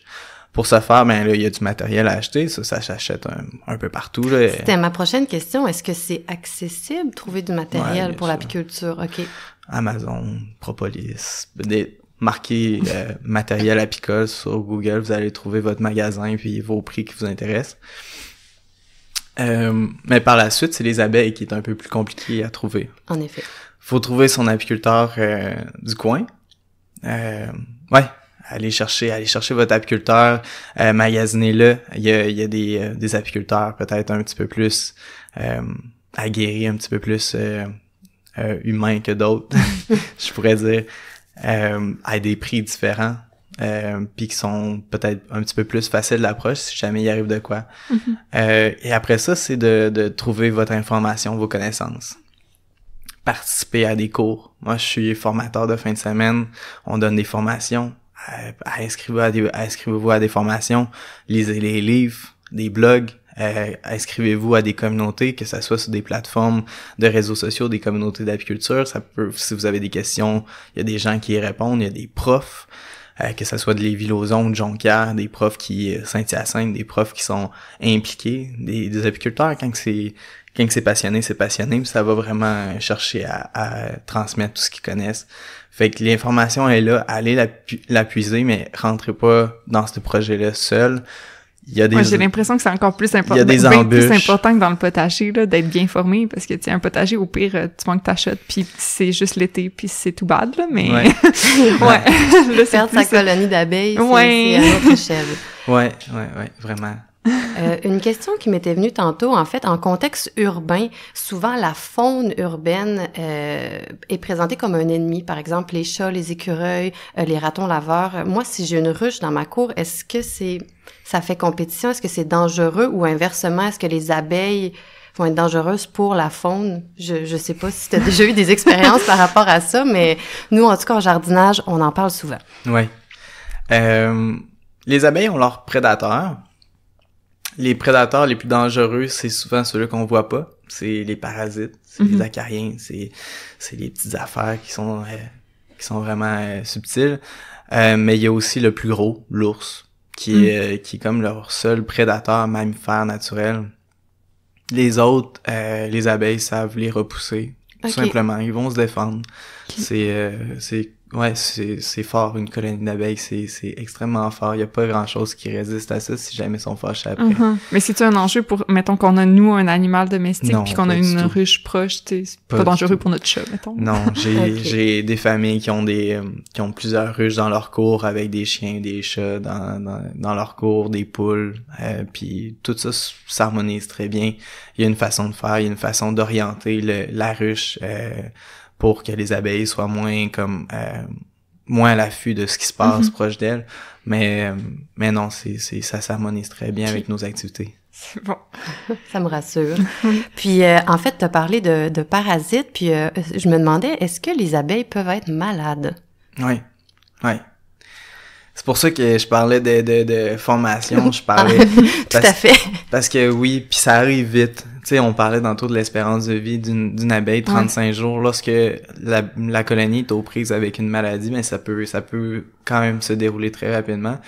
pour ce faire, ben là, il y a du matériel à acheter. Ça, ça s'achète un, peu partout. C'était ma prochaine question. Est-ce que c'est accessible, trouver du matériel pour l'apiculture? OK. Amazon, Propolis, des, marquez euh, matériel apicole sur Google, vous allez trouver votre magasin puis vos prix qui vous intéressent. Euh, mais par la suite, c'est les abeilles qui est un peu plus compliqué à trouver. En effet. Faut trouver son apiculteur euh, du coin. ouais, allez chercher, aller chercher votre apiculteur, euh, magasinez-le. Il y a, il y a des, euh, des apiculteurs peut-être un petit peu plus euh, aguerris, un petit peu plus euh, euh, humains que d'autres, *laughs* je pourrais dire, à des prix différents. puis qui sont peut-être un petit peu plus faciles d'approche si jamais il arrive de quoi. Mm-hmm. et après ça, c'est de, de trouver votre information, vos connaissances participer à des cours. Moi, je suis formateur de fin de semaine. On donne des formations inscrivez-vous euh, à, des, inscrivez à des formations, lisez les livres, des blogs, inscrivez-vous euh, à des communautés, que ce soit sur des plateformes de réseaux sociaux, des communautés d'apiculture, ça peut, si vous avez des questions, il y a des gens qui y répondent, il y a des profs, euh, que ce soit de les lauzon de Jonquière, des profs qui, Saint-Hyacinthe, des profs qui sont impliqués, des, des apiculteurs, quand c'est, quand c'est passionné, c'est passionné, mais ça va vraiment chercher à, à transmettre tout ce qu'ils connaissent. Fait que l'information est là, allez la, mais rentrez pas dans ce projet-là seul. Il y a des... j'ai l'impression que c'est encore plus important. Il y a des ben, plus important que dans le potager, là, d'être bien formé, parce que, tu un potager, au pire, euh, tu manques ta shot, puis c'est juste l'été, puis c'est tout bad, là, mais... Ouais. *laughs* ouais. *laughs* Perdre sa colonie d'abeilles, c'est à notre échelle. Ouais, ouais, ouais, vraiment euh, une question qui m'était venue tantôt, en fait, en contexte urbain, souvent la faune urbaine euh, est présentée comme un ennemi. Par exemple, les chats, les écureuils, euh, les ratons laveurs. Moi, si j'ai une ruche dans ma cour, est-ce que c'est ça fait compétition Est-ce que c'est dangereux ou inversement Est-ce que les abeilles vont être dangereuses pour la faune. Je ne sais pas si tu as déjà eu des expériences par rapport à ça, mais nous, en tout cas, en jardinage, on en parle souvent. Oui. Euh, les abeilles ont leurs prédateurs, les prédateurs les plus dangereux, c'est souvent ceux-là qu'on voit pas. C'est les parasites, c'est les mhm. acariens, c'est, c'est les petites affaires qui sont, euh, qui sont vraiment euh, subtiles. Euh, mais il y a aussi le plus gros, l'ours, qui, mhm. est, qui est comme leur seul prédateur mammifère naturel. Les autres, les abeilles savent les repousser, tout simplement. Ils vont se défendre. C'est, c'est Ouais, c'est fort, une colonie d'abeilles, c'est extrêmement fort. Il n'y a pas grand-chose qui résiste à ça si jamais ils sont fâchés après. Mhm. Mais c'est un enjeu pour, mettons qu'on a, nous, un animal domestique, puis qu'on a une ruche proche, c'est pas, dangereux pour notre chat, mettons. Non, j'ai j'ai des familles qui ont des euh, qui ont plusieurs ruches dans leur cours avec des chiens, des chats dans, dans, leur cours, des poules, euh, puis tout ça s'harmonise très bien. Il y a une façon de faire, il y a une façon d'orienter le la ruche. Euh, pour que les abeilles soient moins comme euh, moins à l'affût de ce qui se passe mhm. proche d'elles. Mais euh, mais non, c'est ça s'harmonise très bien avec nos activités. C'est bon. *laughs* Ça me rassure. *laughs* puis, euh, en fait, tu as parlé de, parasites, puis je me demandais, est-ce que les abeilles peuvent être malades? Oui, oui. C'est pour ça que je parlais de, de, formation, je parlais... *laughs* tout à fait. Parce que oui, puis ça arrive vite. Tu sais, on parlait tantôt de l'espérance de vie d'une abeille, 35 jours. Lorsque la, colonie est aux prises avec une maladie, mais ben, ça peut, ça peut quand même se dérouler très rapidement.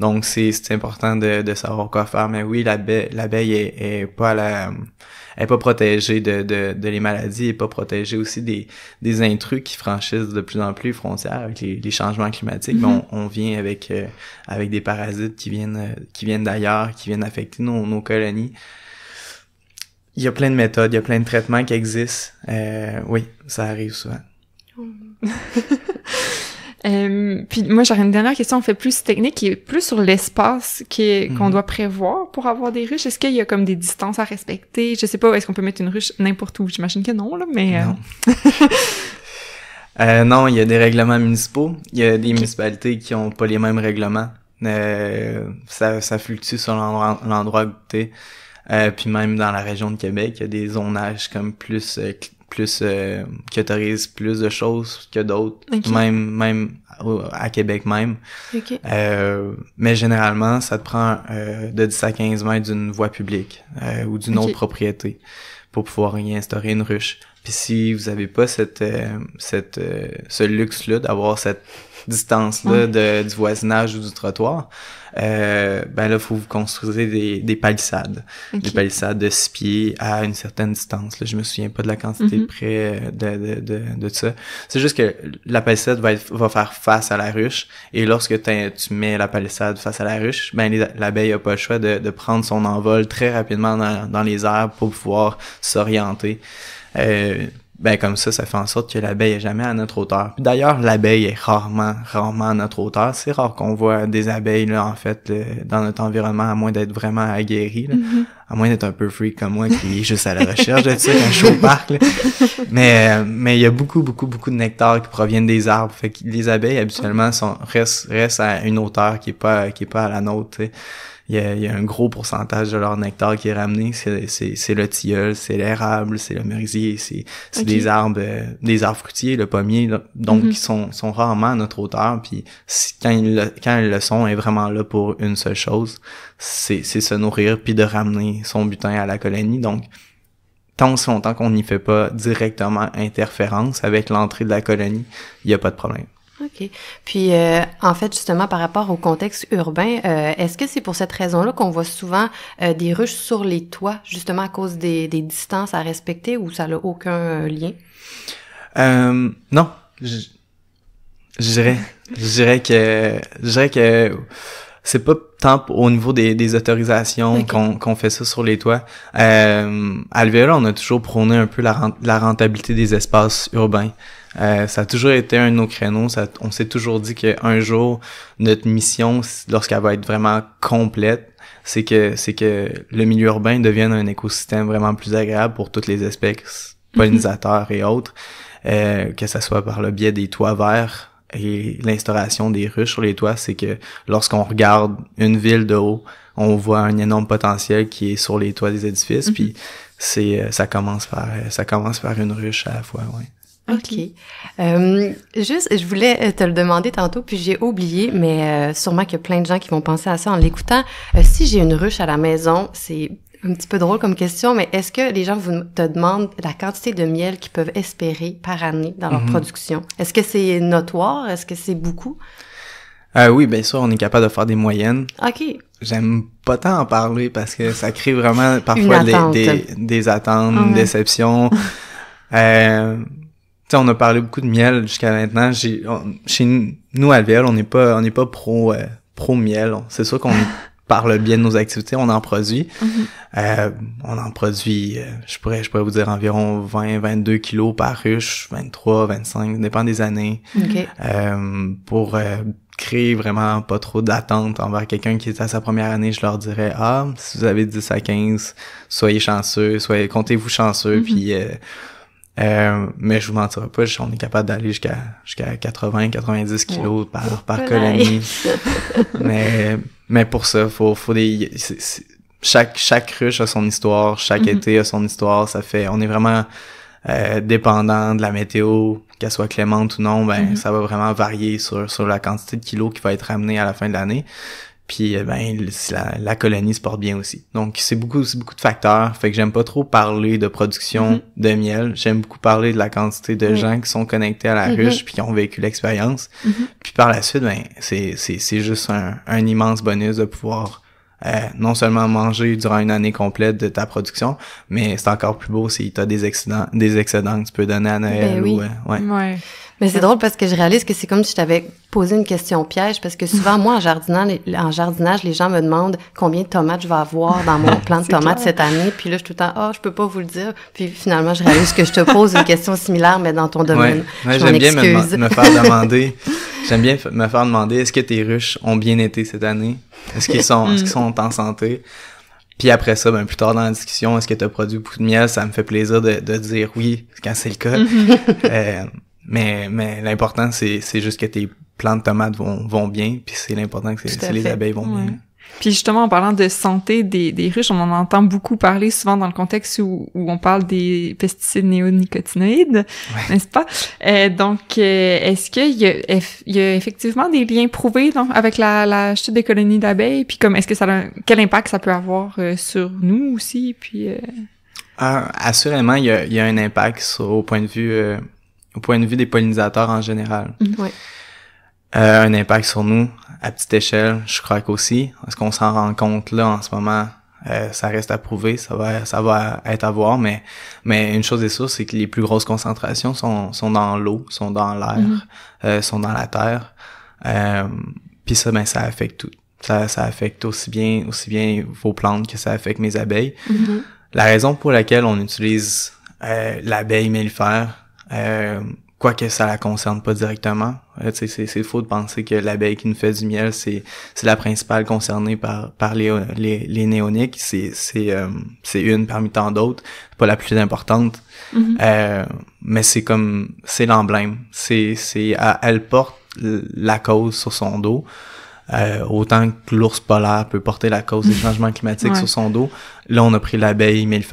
Donc, c'est important de, savoir quoi faire. Mais oui, l'abeille est, est pas la est pas protégée de, de, de les maladies, n'est pas protégée aussi des, des intrus qui franchissent de plus en plus les frontières avec les, les changements climatiques. Mm-hmm. on, vient avec euh, avec des parasites qui viennent euh, qui viennent d'ailleurs, qui viennent affecter nos, nos colonies il y a plein de méthodes, il y a plein de traitements qui existent. Euh, oui, ça arrive souvent. *laughs* Euh, puis moi, j'aurais une dernière question, On fait, plus technique, qui est plus sur l'espace qu'on mhm. doit prévoir pour avoir des ruches. Est-ce qu'il y a comme des distances à respecter? Je sais pas, est-ce qu'on peut mettre une ruche n'importe où? J'imagine que non, là, mais... Non. Euh. Euh, non. il y a des règlements municipaux. Il y a des municipalités qui ont pas les mêmes règlements. ça, ça fluctue sur l'endroit où tu puis même dans la région de Québec, il y a des zonages comme plus plus euh, qui autorise plus de choses que d'autres même même euh, à Québec même euh, mais généralement ça te prend de 10 à 15 mètres d'une voie publique ou d'une autre propriété pour pouvoir y instaurer une ruche puis si vous avez pas cette cette ce luxe là d'avoir cette distance là du voisinage ou du trottoir euh, ben là, faut vous construisez des, des palissades. Des palissades de six pieds à une certaine distance. Là, je me souviens pas de la quantité mhm. près euh, de, de, de, ça. C'est juste que la palissade va, va faire face à la ruche. Et lorsque tu mets la palissade face à la ruche, ben l'abeille a pas le choix de, de prendre son envol très rapidement dans, dans les airs pour pouvoir s'orienter. Euh, ben comme ça, ça fait en sorte que l'abeille est jamais à notre hauteur. D'ailleurs, l'abeille est rarement, rarement à notre hauteur. C'est rare qu'on voit des abeilles, là, en fait, dans notre environnement, à moins d'être vraiment aguerri, mm-hmm. à moins d'être un peu freak comme moi, qui est juste à la recherche de ça, un show parc. Mais euh, mais il y a beaucoup, beaucoup, beaucoup de nectar qui proviennent des arbres. Fait que les abeilles, habituellement, sont restent, restent à une hauteur qui est pas qui est pas à la nôtre il y, a, un gros pourcentage de leur nectar qui est ramené. C'est le tilleul, c'est l'érable, c'est le merisier, c'est c'est des arbres euh, des arbres fruitiers, le pommier, donc mhm. ils sont, sont rarement à notre hauteur. Puis quand ils, le, quand le sont, est vraiment là pour une seule chose, c'est se nourrir puis de ramener son butin à la colonie. Donc tant si longtemps qu'on n'y fait pas directement interférence avec l'entrée de la colonie, il n'y a pas de problème. OK. Puis, euh, en fait, justement, par rapport au contexte urbain, euh, est-ce que c'est pour cette raison-là qu'on voit souvent euh, des ruches sur les toits, justement à cause des, distances à respecter ou ça n'a aucun lien? non. Je, dirais, je dirais que, je dirais que c'est pas tant au niveau des, autorisations qu'on fait ça sur les toits. à là on a toujours prôné un peu la rentabilité des espaces urbains. Euh, ça a toujours été un de nos créneaux. on s'est toujours dit que qu'un jour, notre mission, lorsqu'elle va être vraiment complète, c'est que c'est que le milieu urbain devienne un écosystème vraiment plus agréable pour toutes les espèces pollinisateurs et autres, euh, que ce soit par le biais des toits verts et l'instauration des ruches sur les toits, c'est que lorsqu'on regarde une ville de haut, on voit un énorme potentiel qui est sur les toits des édifices, mm-hmm. puis c'est euh, ça commence par euh, ça commence par une ruche à la fois, ouais. OK. Euh, juste, je voulais euh, te le demander tantôt, puis j'ai oublié, mais euh, sûrement qu'il y a plein de gens qui vont penser à ça en l'écoutant. Euh, si j'ai une ruche à la maison, c'est un petit peu drôle comme question, mais est-ce que les gens vous te demandent la quantité de miel qu'ils peuvent espérer par année dans leur mhm. production? Est-ce que c'est notoire? Est-ce que c'est beaucoup? oui, bien sûr, on est capable de faire des moyennes. OK. J'aime pas tant en parler parce que ça crée vraiment *laughs* parfois des, des, attentes, Une *laughs* Tu sais, on a parlé beaucoup de miel jusqu'à maintenant. J'ai, chez nous, à on n'est pas, on n'est pas pro, euh, pro miel. C'est sûr qu'on *laughs* parle bien de nos activités, on en produit. Mhm. Euh, on en produit, euh, je pourrais, je pourrais vous dire environ 20, 22 kilos par ruche, 23, 25, dépend des années. pour créer vraiment pas trop d'attente envers quelqu'un qui est à sa première année, je leur dirais ah, si vous avez 10 à 15, soyez chanceux, soyez comptez-vous chanceux mhm. puis euh, mais je vous mentirai pas, on est capable d'aller jusqu'à jusqu'à 80, 90 kilos par, par colonie. *laughs* mais mais pour ça, faut faut des chaque chaque ruche a son histoire, chaque mm-hmm. été a son histoire. Ça fait, on est vraiment euh, dépendant de la météo, qu'elle soit clémente ou non. Ben mm-hmm. ça va vraiment varier sur sur la quantité de kilos qui va être amenée à la fin de l'année. Puis eh ben la, colonie se porte bien aussi. Donc c'est beaucoup beaucoup de facteurs. Fait que j'aime pas trop parler de production mm-hmm. de miel. J'aime beaucoup parler de la quantité de gens qui sont connectés à la mm-hmm. ruche puis qui ont vécu l'expérience. Mm-hmm. Puis par la suite, ben c'est c'est c'est juste un, immense bonus de pouvoir euh, non seulement manger durant une année complète de ta production, mais c'est encore plus beau si tu as des excédents, des excédents que tu peux donner à Noël ben ou euh, ouais. Mais c'est drôle parce que je réalise que c'est comme si je t'avais posé une question piège parce que souvent, moi, en, en jardinage, les gens me demandent combien de tomates je vais avoir dans mon *laughs* plan de tomates cette année. Puis là, je suis tout le temps, ah, oh, je peux pas vous le dire. Puis finalement, je réalise que je te pose une question similaire, mais dans ton domaine. j'aime bien me, faire *laughs* demander. j'aime bien me faire demander est-ce que tes ruches ont bien été cette année? Est-ce qu'ils sont, est mm. sont en santé? Puis après ça, ben plus tard dans la discussion, est-ce que tu as produit beaucoup de miel? Ça me fait plaisir de, de dire oui quand c'est le cas. Mm-hmm. Euh, mais, mais l'important, c'est, c'est juste que tes plantes tomates vont, vont bien, puis c'est l'important que c'est, les abeilles vont bien. Puis justement, en parlant de santé des, des, riches, on en entend beaucoup parler souvent dans le contexte où, où on parle des pesticides néonicotinoïdes, n'est-ce pas? Euh, donc, euh, est-ce qu'il y, y, a effectivement des liens prouvés donc, avec la, la chute des colonies d'abeilles? Puis comme, est-ce que ça quel impact ça peut avoir euh, sur nous aussi? Puis, ah, assurément, il y, a, y a, un impact au point de vue au point de vue des pollinisateurs en général. Mm. Oui. Euh, un impact sur nous à petite échelle, je crois qu'aussi. Est-ce qu'on s'en rend compte là en ce moment? Euh, ça reste à prouver, ça va, ça va être à voir, mais, mais une chose est sûre, c'est que les plus grosses concentrations sont, sont dans l'eau, sont dans l'air, mm-hmm. euh, sont dans la terre. Puis ça, ben, ça affecte tout. Ça, ça affecte aussi bien, aussi bien vos plantes que ça affecte mes abeilles. Mm-hmm. La raison pour laquelle on utilise l'abeille mellifère, euh, quoique ça la concerne pas directement. Euh, c'est faux de penser que l'abeille qui nous fait du miel, c'est la principale concernée par, par les, les, néoniques. C'est euh, une parmi tant d'autres, pas la plus importante. Mm-hmm. euh, mais c'est comme, c'est l'emblème. c'est Elle porte la cause sur son dos. Euh, autant que l'ours polaire peut porter la cause des *laughs* changements climatiques sur son dos, là on a pris l'abeille mais le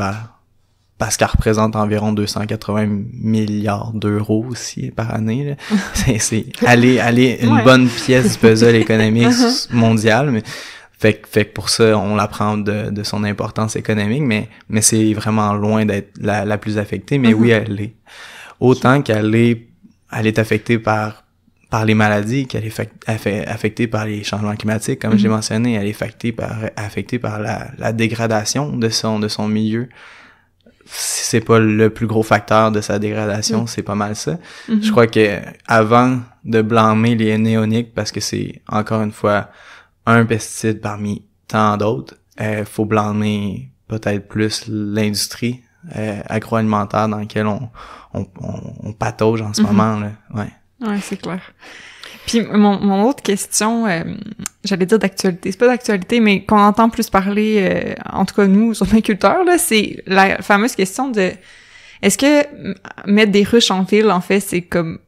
parce qu'elle représente environ 280 milliards d'euros aussi par année. *laughs* C'est aller aller une bonne pièce du puzzle *laughs* économique uh-huh. mondial, mais fait, fait pour ça, on la prend de, de son importance économique, mais, mais c'est vraiment loin d'être la, la, plus affectée. Mais oui, uh-huh. elle est Autant qu'elle est, elle est affectée par, par les maladies, qu'elle est affectée par les changements climatiques, comme j'ai uh-huh. mentionné, elle est affectée par, affectée par la, la dégradation de son, de son milieu si c'est pas le plus gros facteur de sa dégradation, mm. c'est pas mal ça. Mm-hmm. Je crois que avant de blâmer les néoniques parce que c'est encore une fois un pesticide parmi tant d'autres, il euh, faut blâmer peut-être plus l'industrie euh, agroalimentaire dans laquelle on, patauge en ce mm-hmm. moment là. Ouais, c'est clair. Puis mon, mon autre question, euh, j'allais dire d'actualité, c'est pas d'actualité, mais qu'on entend plus parler, euh, en tout cas nous, les agriculteurs, là, c'est la fameuse question de est-ce que mettre des ruches en ville, en fait, c'est comme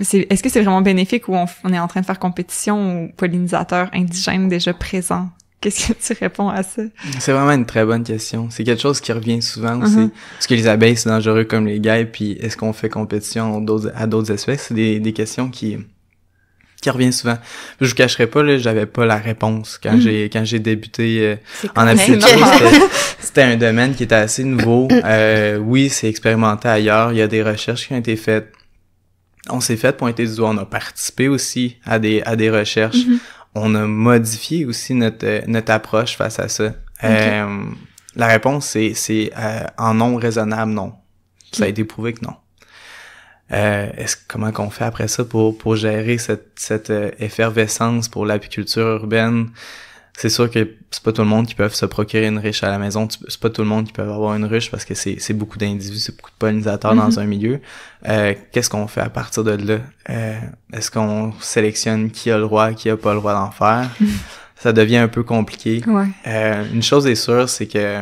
c'est est-ce que c'est vraiment bénéfique ou on, est en train de faire compétition aux pollinisateurs indigènes déjà présents? Qu'est-ce que tu réponds à ça? C'est vraiment une très bonne question. C'est quelque chose qui revient souvent aussi. Est-ce mm-hmm. que les abeilles, c'est dangereux comme les guêpes? Puis est-ce qu'on fait compétition à d'autres espèces? C'est des questions qui, qui revient souvent. Je vous cacherai pas, là, j'avais pas la réponse quand mm. j'ai quand j'ai débuté euh, en aptitude. *laughs* C'était un domaine qui était assez nouveau. Euh, oui, c'est expérimenté ailleurs. Il y a des recherches qui ont été faites. On s'est fait pointer du doigt. On a participé aussi à des à des recherches. Mm-hmm. On a modifié aussi notre euh, notre approche face à ça. la réponse c'est c'est en nombre raisonnable non. Ça a été prouvé que non. Euh, comment qu'on fait après ça pour pour gérer cette cette euh, effervescence pour l'apiculture urbaine C'est sûr que c'est pas tout le monde qui peut se procurer une ruche à la maison, c'est pas tout le monde qui peut avoir une ruche parce que c'est beaucoup d'individus, c'est beaucoup de pollinisateurs dans mm-hmm. un milieu. Euh, qu'est-ce qu'on fait à partir de là Est-ce qu'on sélectionne qui a le droit, qui a pas le droit d'en faire mm-hmm. Ça devient un peu compliqué. une chose est sûre, c'est que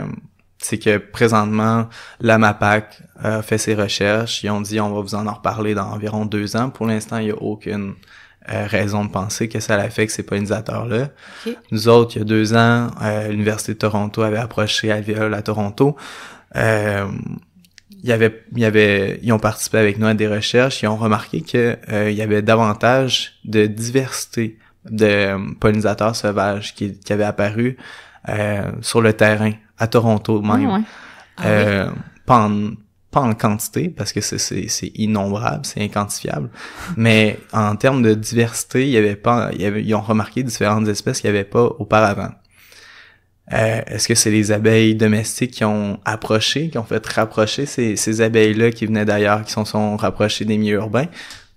c'est que présentement, la MAPAC euh, fait ses recherches. Ils ont dit on va vous en reparler dans environ deux ans. Pour l'instant, il n'y a aucune euh, raison de penser que ça que ces pollinisateurs-là. Nous autres, il y a deux ans, euh, l'Université de Toronto avait approché Alviol à Toronto. il y avait, y avait, ils ont participé avec nous à des recherches. Ils ont remarqué que il y avait davantage de diversité de pollinisateurs sauvages qui, qui avaient apparu sur le terrain à Toronto même. Ah euh, pas, en, quantité, parce que c'est innombrable, c'est inquantifiable, mais en termes de diversité, il y avait pas, il ils ont remarqué différentes espèces qu'il n'y avait pas auparavant. Euh, est-ce que c'est les abeilles domestiques qui ont approché, qui ont fait rapprocher ces, abeilles-là qui venaient d'ailleurs, qui sont, sont rapprochées des milieux urbains,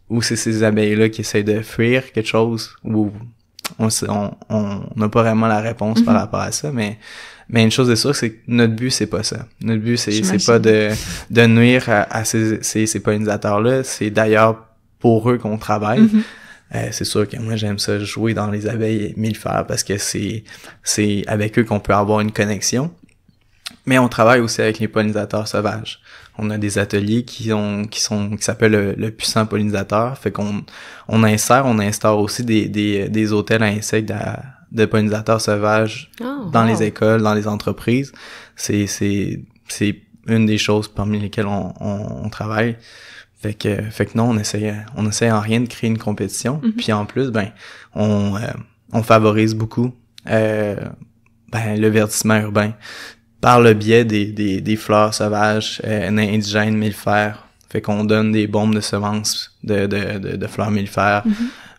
ou c'est ces abeilles-là qui essayent de fuir quelque chose, ou on n'a pas vraiment la réponse par mm-hmm. rapport à ça, mais mais une chose est sûre, c'est que notre but, c'est pas ça. Notre but, c'est, c'est pas de, de nuire à, ces, ces, pollinisateurs-là. C'est d'ailleurs pour eux qu'on travaille. Mm-hmm. Euh, c'est sûr que moi, j'aime ça jouer dans les abeilles et mille faire parce que c'est, c'est avec eux qu'on peut avoir une connexion. Mais on travaille aussi avec les pollinisateurs sauvages. On a des ateliers qui ont qui sont qui s'appellent le, puissant pollinisateur. Fait qu'on on insère, on instaure aussi des, des, des hôtels à insectes à, de pollinisateurs sauvages oh, dans les écoles, dans les entreprises. C'est, c'est, c'est une des choses parmi lesquelles on, travaille. Fait que, fait que non, on essaie, on essaie en rien de créer une compétition. Mm-hmm. Puis en plus, ben, on, euh, on favorise beaucoup euh, ben, le verdissement urbain par le biais des, des, des fleurs sauvages, euh, indigènes, mellifères. Fait qu'on donne des bombes de semences de, de, de, fleurs mellifères. Mm-hmm.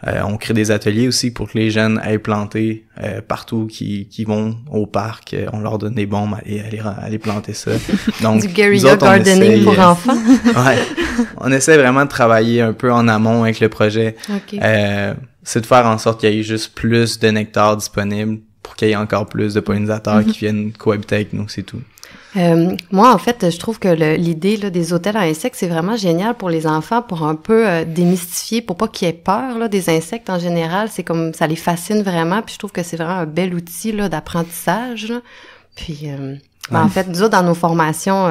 Euh, on crée des ateliers aussi pour que les jeunes aillent planter euh, partout qui, qui vont au parc. Euh, on leur donne des bombes et aller, aller planter ça. *laughs* Donc, du guerrilla gardening pour enfants. *laughs* ouais, on essaie vraiment de travailler un peu en amont avec le projet. Okay. c'est de faire en sorte qu'il y ait juste plus de nectar disponible pour qu'il y ait encore plus de pollinisateurs qui mhm. viennent cohabiter avec nous, c'est tout. Euh, moi, en fait, je trouve que l'idée des hôtels à insectes, c'est vraiment génial pour les enfants, pour un peu euh, démystifier, pour pas qu'ils aient peur des insectes en général. C'est comme ça les fascine vraiment. Puis je trouve que c'est vraiment un bel outil d'apprentissage. Puis euh, ben, en fait, nous autres, dans nos formations,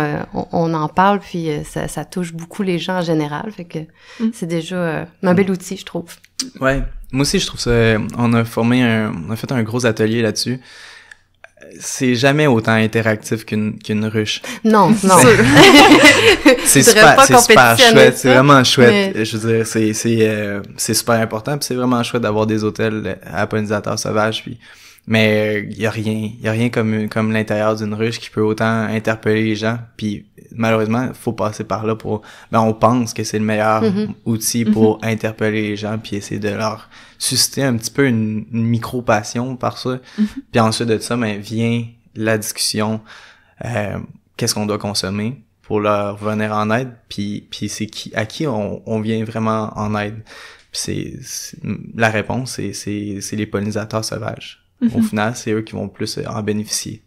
on, en parle, puis ça, touche beaucoup les gens en général. Fait que mm. c'est déjà un bel outil, je trouve. Ouais, moi aussi, je trouve ça. On a formé un. On a fait un gros atelier là-dessus. C'est jamais autant interactif qu'une qu'une ruche. Non, *laughs* non. c'est *laughs* super, c'est super chouette. C'est vraiment chouette. Je veux dire, c'est euh, c'est super important. Puis c'est vraiment chouette d'avoir des hôtels euh, à pollinisateurs sauvages. Puis mais il y a rien, il y a rien comme comme l'intérieur d'une ruche qui peut autant interpeller les gens. Puis malheureusement, faut passer par là pour. Ben on pense que c'est le meilleur mhm. outil mhm. pour interpeller les gens, puis essayer de leur susciter un petit peu une, micro passion par ça. Mhm. Puis ensuite de ça, ben vient la discussion. Euh, Qu'est-ce qu'on doit consommer pour leur venir en aide Puis puis c'est qui à qui on, vient vraiment en aide c'est la réponse, c'est les pollinisateurs sauvages. Au mhm. final, c'est eux qui vont plus en bénéficier.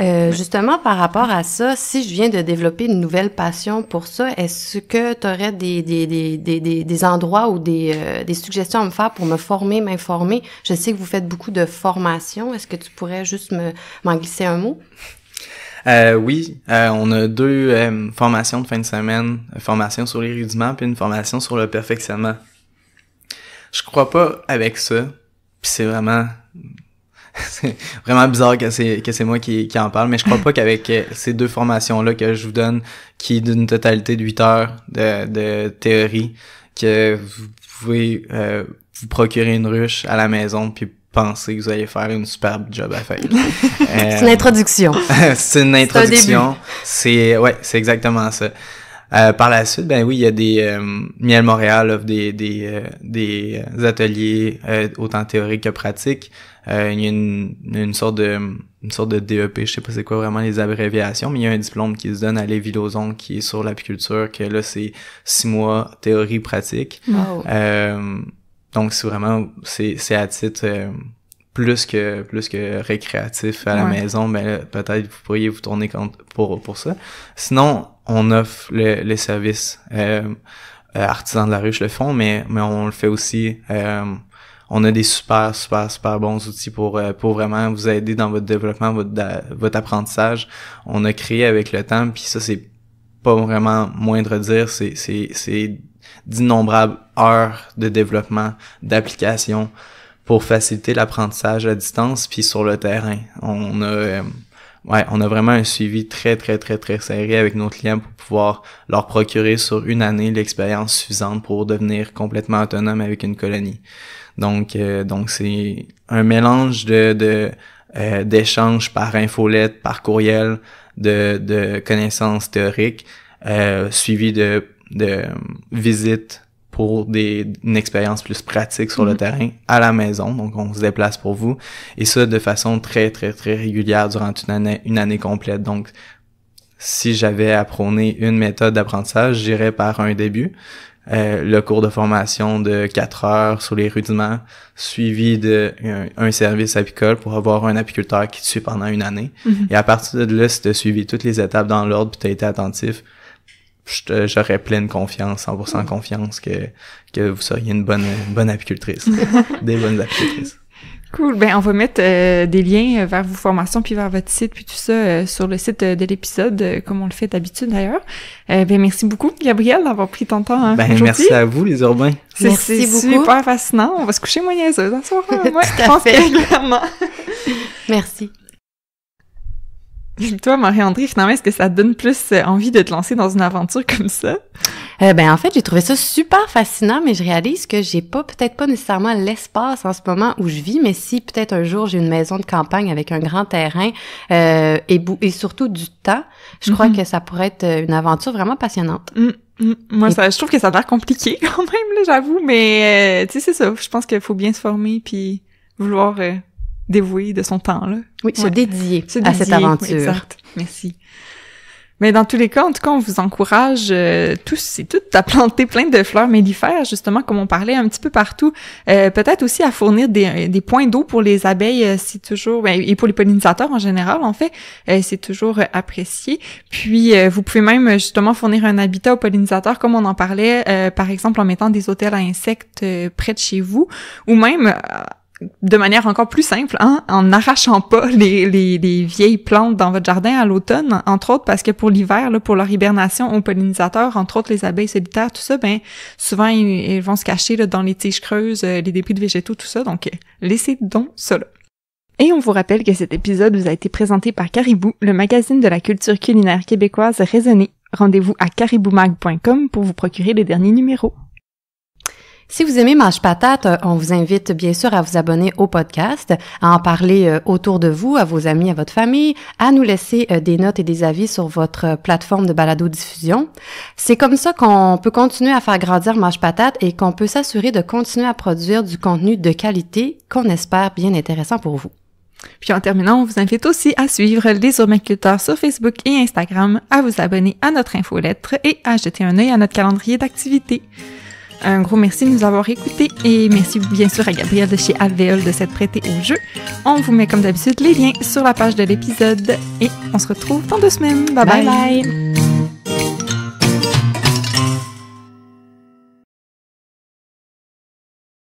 Euh, justement, par rapport à ça, si je viens de développer une nouvelle passion pour ça, est-ce que tu aurais des, endroits ou euh, des, suggestions à me faire pour me former, m'informer? Je sais que vous faites beaucoup de formations. Est-ce que tu pourrais juste m'en glisser un mot? Euh, oui, on a deux formations de fin de semaine, une formation sur les rudiments puis une formation sur le perfectionnement. Je crois pas avec ça, puis c'est vraiment *laughs* vraiment bizarre que c'est que c'est moi qui, qui en parle, mais je crois pas qu'avec euh, ces deux formations là que je vous donne, qui est d'une totalité de 8 heures de, de théorie, que vous pouvez euh, vous procurer une ruche à la maison puis penser que vous allez faire une superbe job à faire. c'est *laughs* euh, l'introduction. c'est une *laughs* introduction. C'est ouais, c'est exactement ça. Euh, par la suite, ben oui, il y a des euh, Miel Montréal offre des des, euh, des ateliers autant théoriques que pratiques. il y a une, une sorte de une sorte de DEP, je sais pas c'est quoi vraiment les abréviations, mais il y a un diplôme qui se donne à Lévi qui est sur l'apiculture, que là c'est six mois théorie pratique. donc c'est vraiment c'est c'est à titre plus que plus que récréatif à la maison, mais peut-être vous pourriez vous tourner pour pour ça. Sinon, on offre les services. Euh, euh, artisans de la ruche le font, mais, mais on le fait aussi. Euh, on a des super, super, super bons outils pour, pour vraiment vous aider dans votre développement, votre, apprentissage. On a créé avec le temps, puis ça, c'est pas vraiment moindre dire, c'est, c'est, c'est d'innombrables heures de développement, d'applications pour faciliter l'apprentissage à distance, puis sur le terrain. On a ouais, on a vraiment un suivi très, très, très, très serré avec nos clients pour pouvoir leur procurer sur une année l'expérience suffisante pour devenir complètement autonome avec une colonie. Donc, euh, donc c'est un mélange de, de euh, d'échanges par infolette, par courriel, de, de connaissances théoriques, euh, suivi de, de visites pour des, une expérience plus pratique sur le mhm. terrain à la maison. Donc, on se déplace pour vous. Et ça, de façon très, très, très régulière durant une année, une année complète. Donc, si j'avais à prôner une méthode d'apprentissage, j'irais par un début. Euh, le cours de formation de 4 heures sur les rudiments, suivi de euh, un, service apicole pour avoir un apiculteur qui te suit pendant une année. Mhm. Et à partir de là, si tu as suivi toutes les étapes dans l'ordre, puis tu as été attentif, j'aurais pleine confiance, 100% hmm. confiance que, que vous seriez une bonne, bonne apicultrice, *laughs* des bonnes apicultrices. Cool. Ben, on va mettre euh, des liens euh, vers vos formations, puis vers votre site, puis tout ça euh, sur le site de l'épisode, comme on le fait d'habitude d'ailleurs. ben, merci beaucoup, Gabriel, d'avoir pris ton temps. Hein, ben, merci à vous, les urbains. C'est super fascinant. On va se coucher moyenneuse, hein, ce soir. Hein? *laughs* fait. merci. *laughs* Toi, Marie-André, finalement, est-ce que ça te donne plus euh, envie de te lancer dans une aventure comme ça? Euh, ben, en fait, j'ai trouvé ça super fascinant, mais je réalise que j'ai pas, peut-être pas nécessairement l'espace en ce moment où je vis, mais si peut-être un jour j'ai une maison de campagne avec un grand terrain euh, et, surtout du temps, je crois mm-hmm. que ça pourrait être euh, une aventure vraiment passionnante. Mm, mm. Moi, ça, je trouve que ça a l'air compliqué *laughs* quand même, j'avoue, mais euh, tu sais, c'est ça. Je pense qu'il faut bien se former puis vouloir dévoué de son temps, là. Oui, se, dédier à cette aventure. Merci. Mais dans tous les cas, en tout cas, on vous encourage euh, tous et toutes à planter plein de fleurs mellifères, justement, comme on parlait un petit peu partout. Euh, peut-être aussi à fournir euh, des, points d'eau pour les abeilles, c'est toujours, ben, et pour les pollinisateurs en général, en fait, c'est toujours apprécié. Puis, vous pouvez même justement fournir un habitat aux pollinisateurs, comme on en parlait, par exemple, en mettant des hôtels à insectes près de chez vous, ou même de manière encore plus simple, hein, en n'arrachant pas *laughs* les, les, vieilles plantes dans votre jardin à l'automne, entre autres parce que pour l'hiver, pour leur hibernation aux pollinisateurs, entre autres les abeilles solitaires, tout ça, ben souvent ils, vont se cacher là, dans les tiges creuses, euh, les débris de végétaux, tout ça, donc laissez donc ça là. Et on vous rappelle que cet épisode vous a été présenté par Caribou, le magazine de la culture culinaire québécoise raisonnée. Rendez-vous à cariboumag.com pour vous procurer les derniers numéros. Si vous aimez mâche Patate, euh, on vous invite bien sûr à vous abonner au podcast, à en parler euh, autour de vous, à vos amis, à votre famille, à nous laisser euh, des notes et des avis sur votre plateforme de balado-diffusion. C'est comme ça qu'on peut continuer à faire grandir mâche Patate et qu'on peut s'assurer de continuer à produire du contenu de qualité qu'on espère bien intéressant pour vous. Puis en terminant, on vous invite aussi à suivre les urbainculteurs sur Facebook et Instagram, à vous abonner à notre infolettre et à jeter un œil à notre calendrier d'activités. Un gros merci de nous avoir écoutés et merci bien sûr à Gabriel de chez Aveol de s'être prêté au jeu. On vous met comme d'habitude les liens sur la page de l'épisode et on se retrouve dans deux semaines. bye. bye.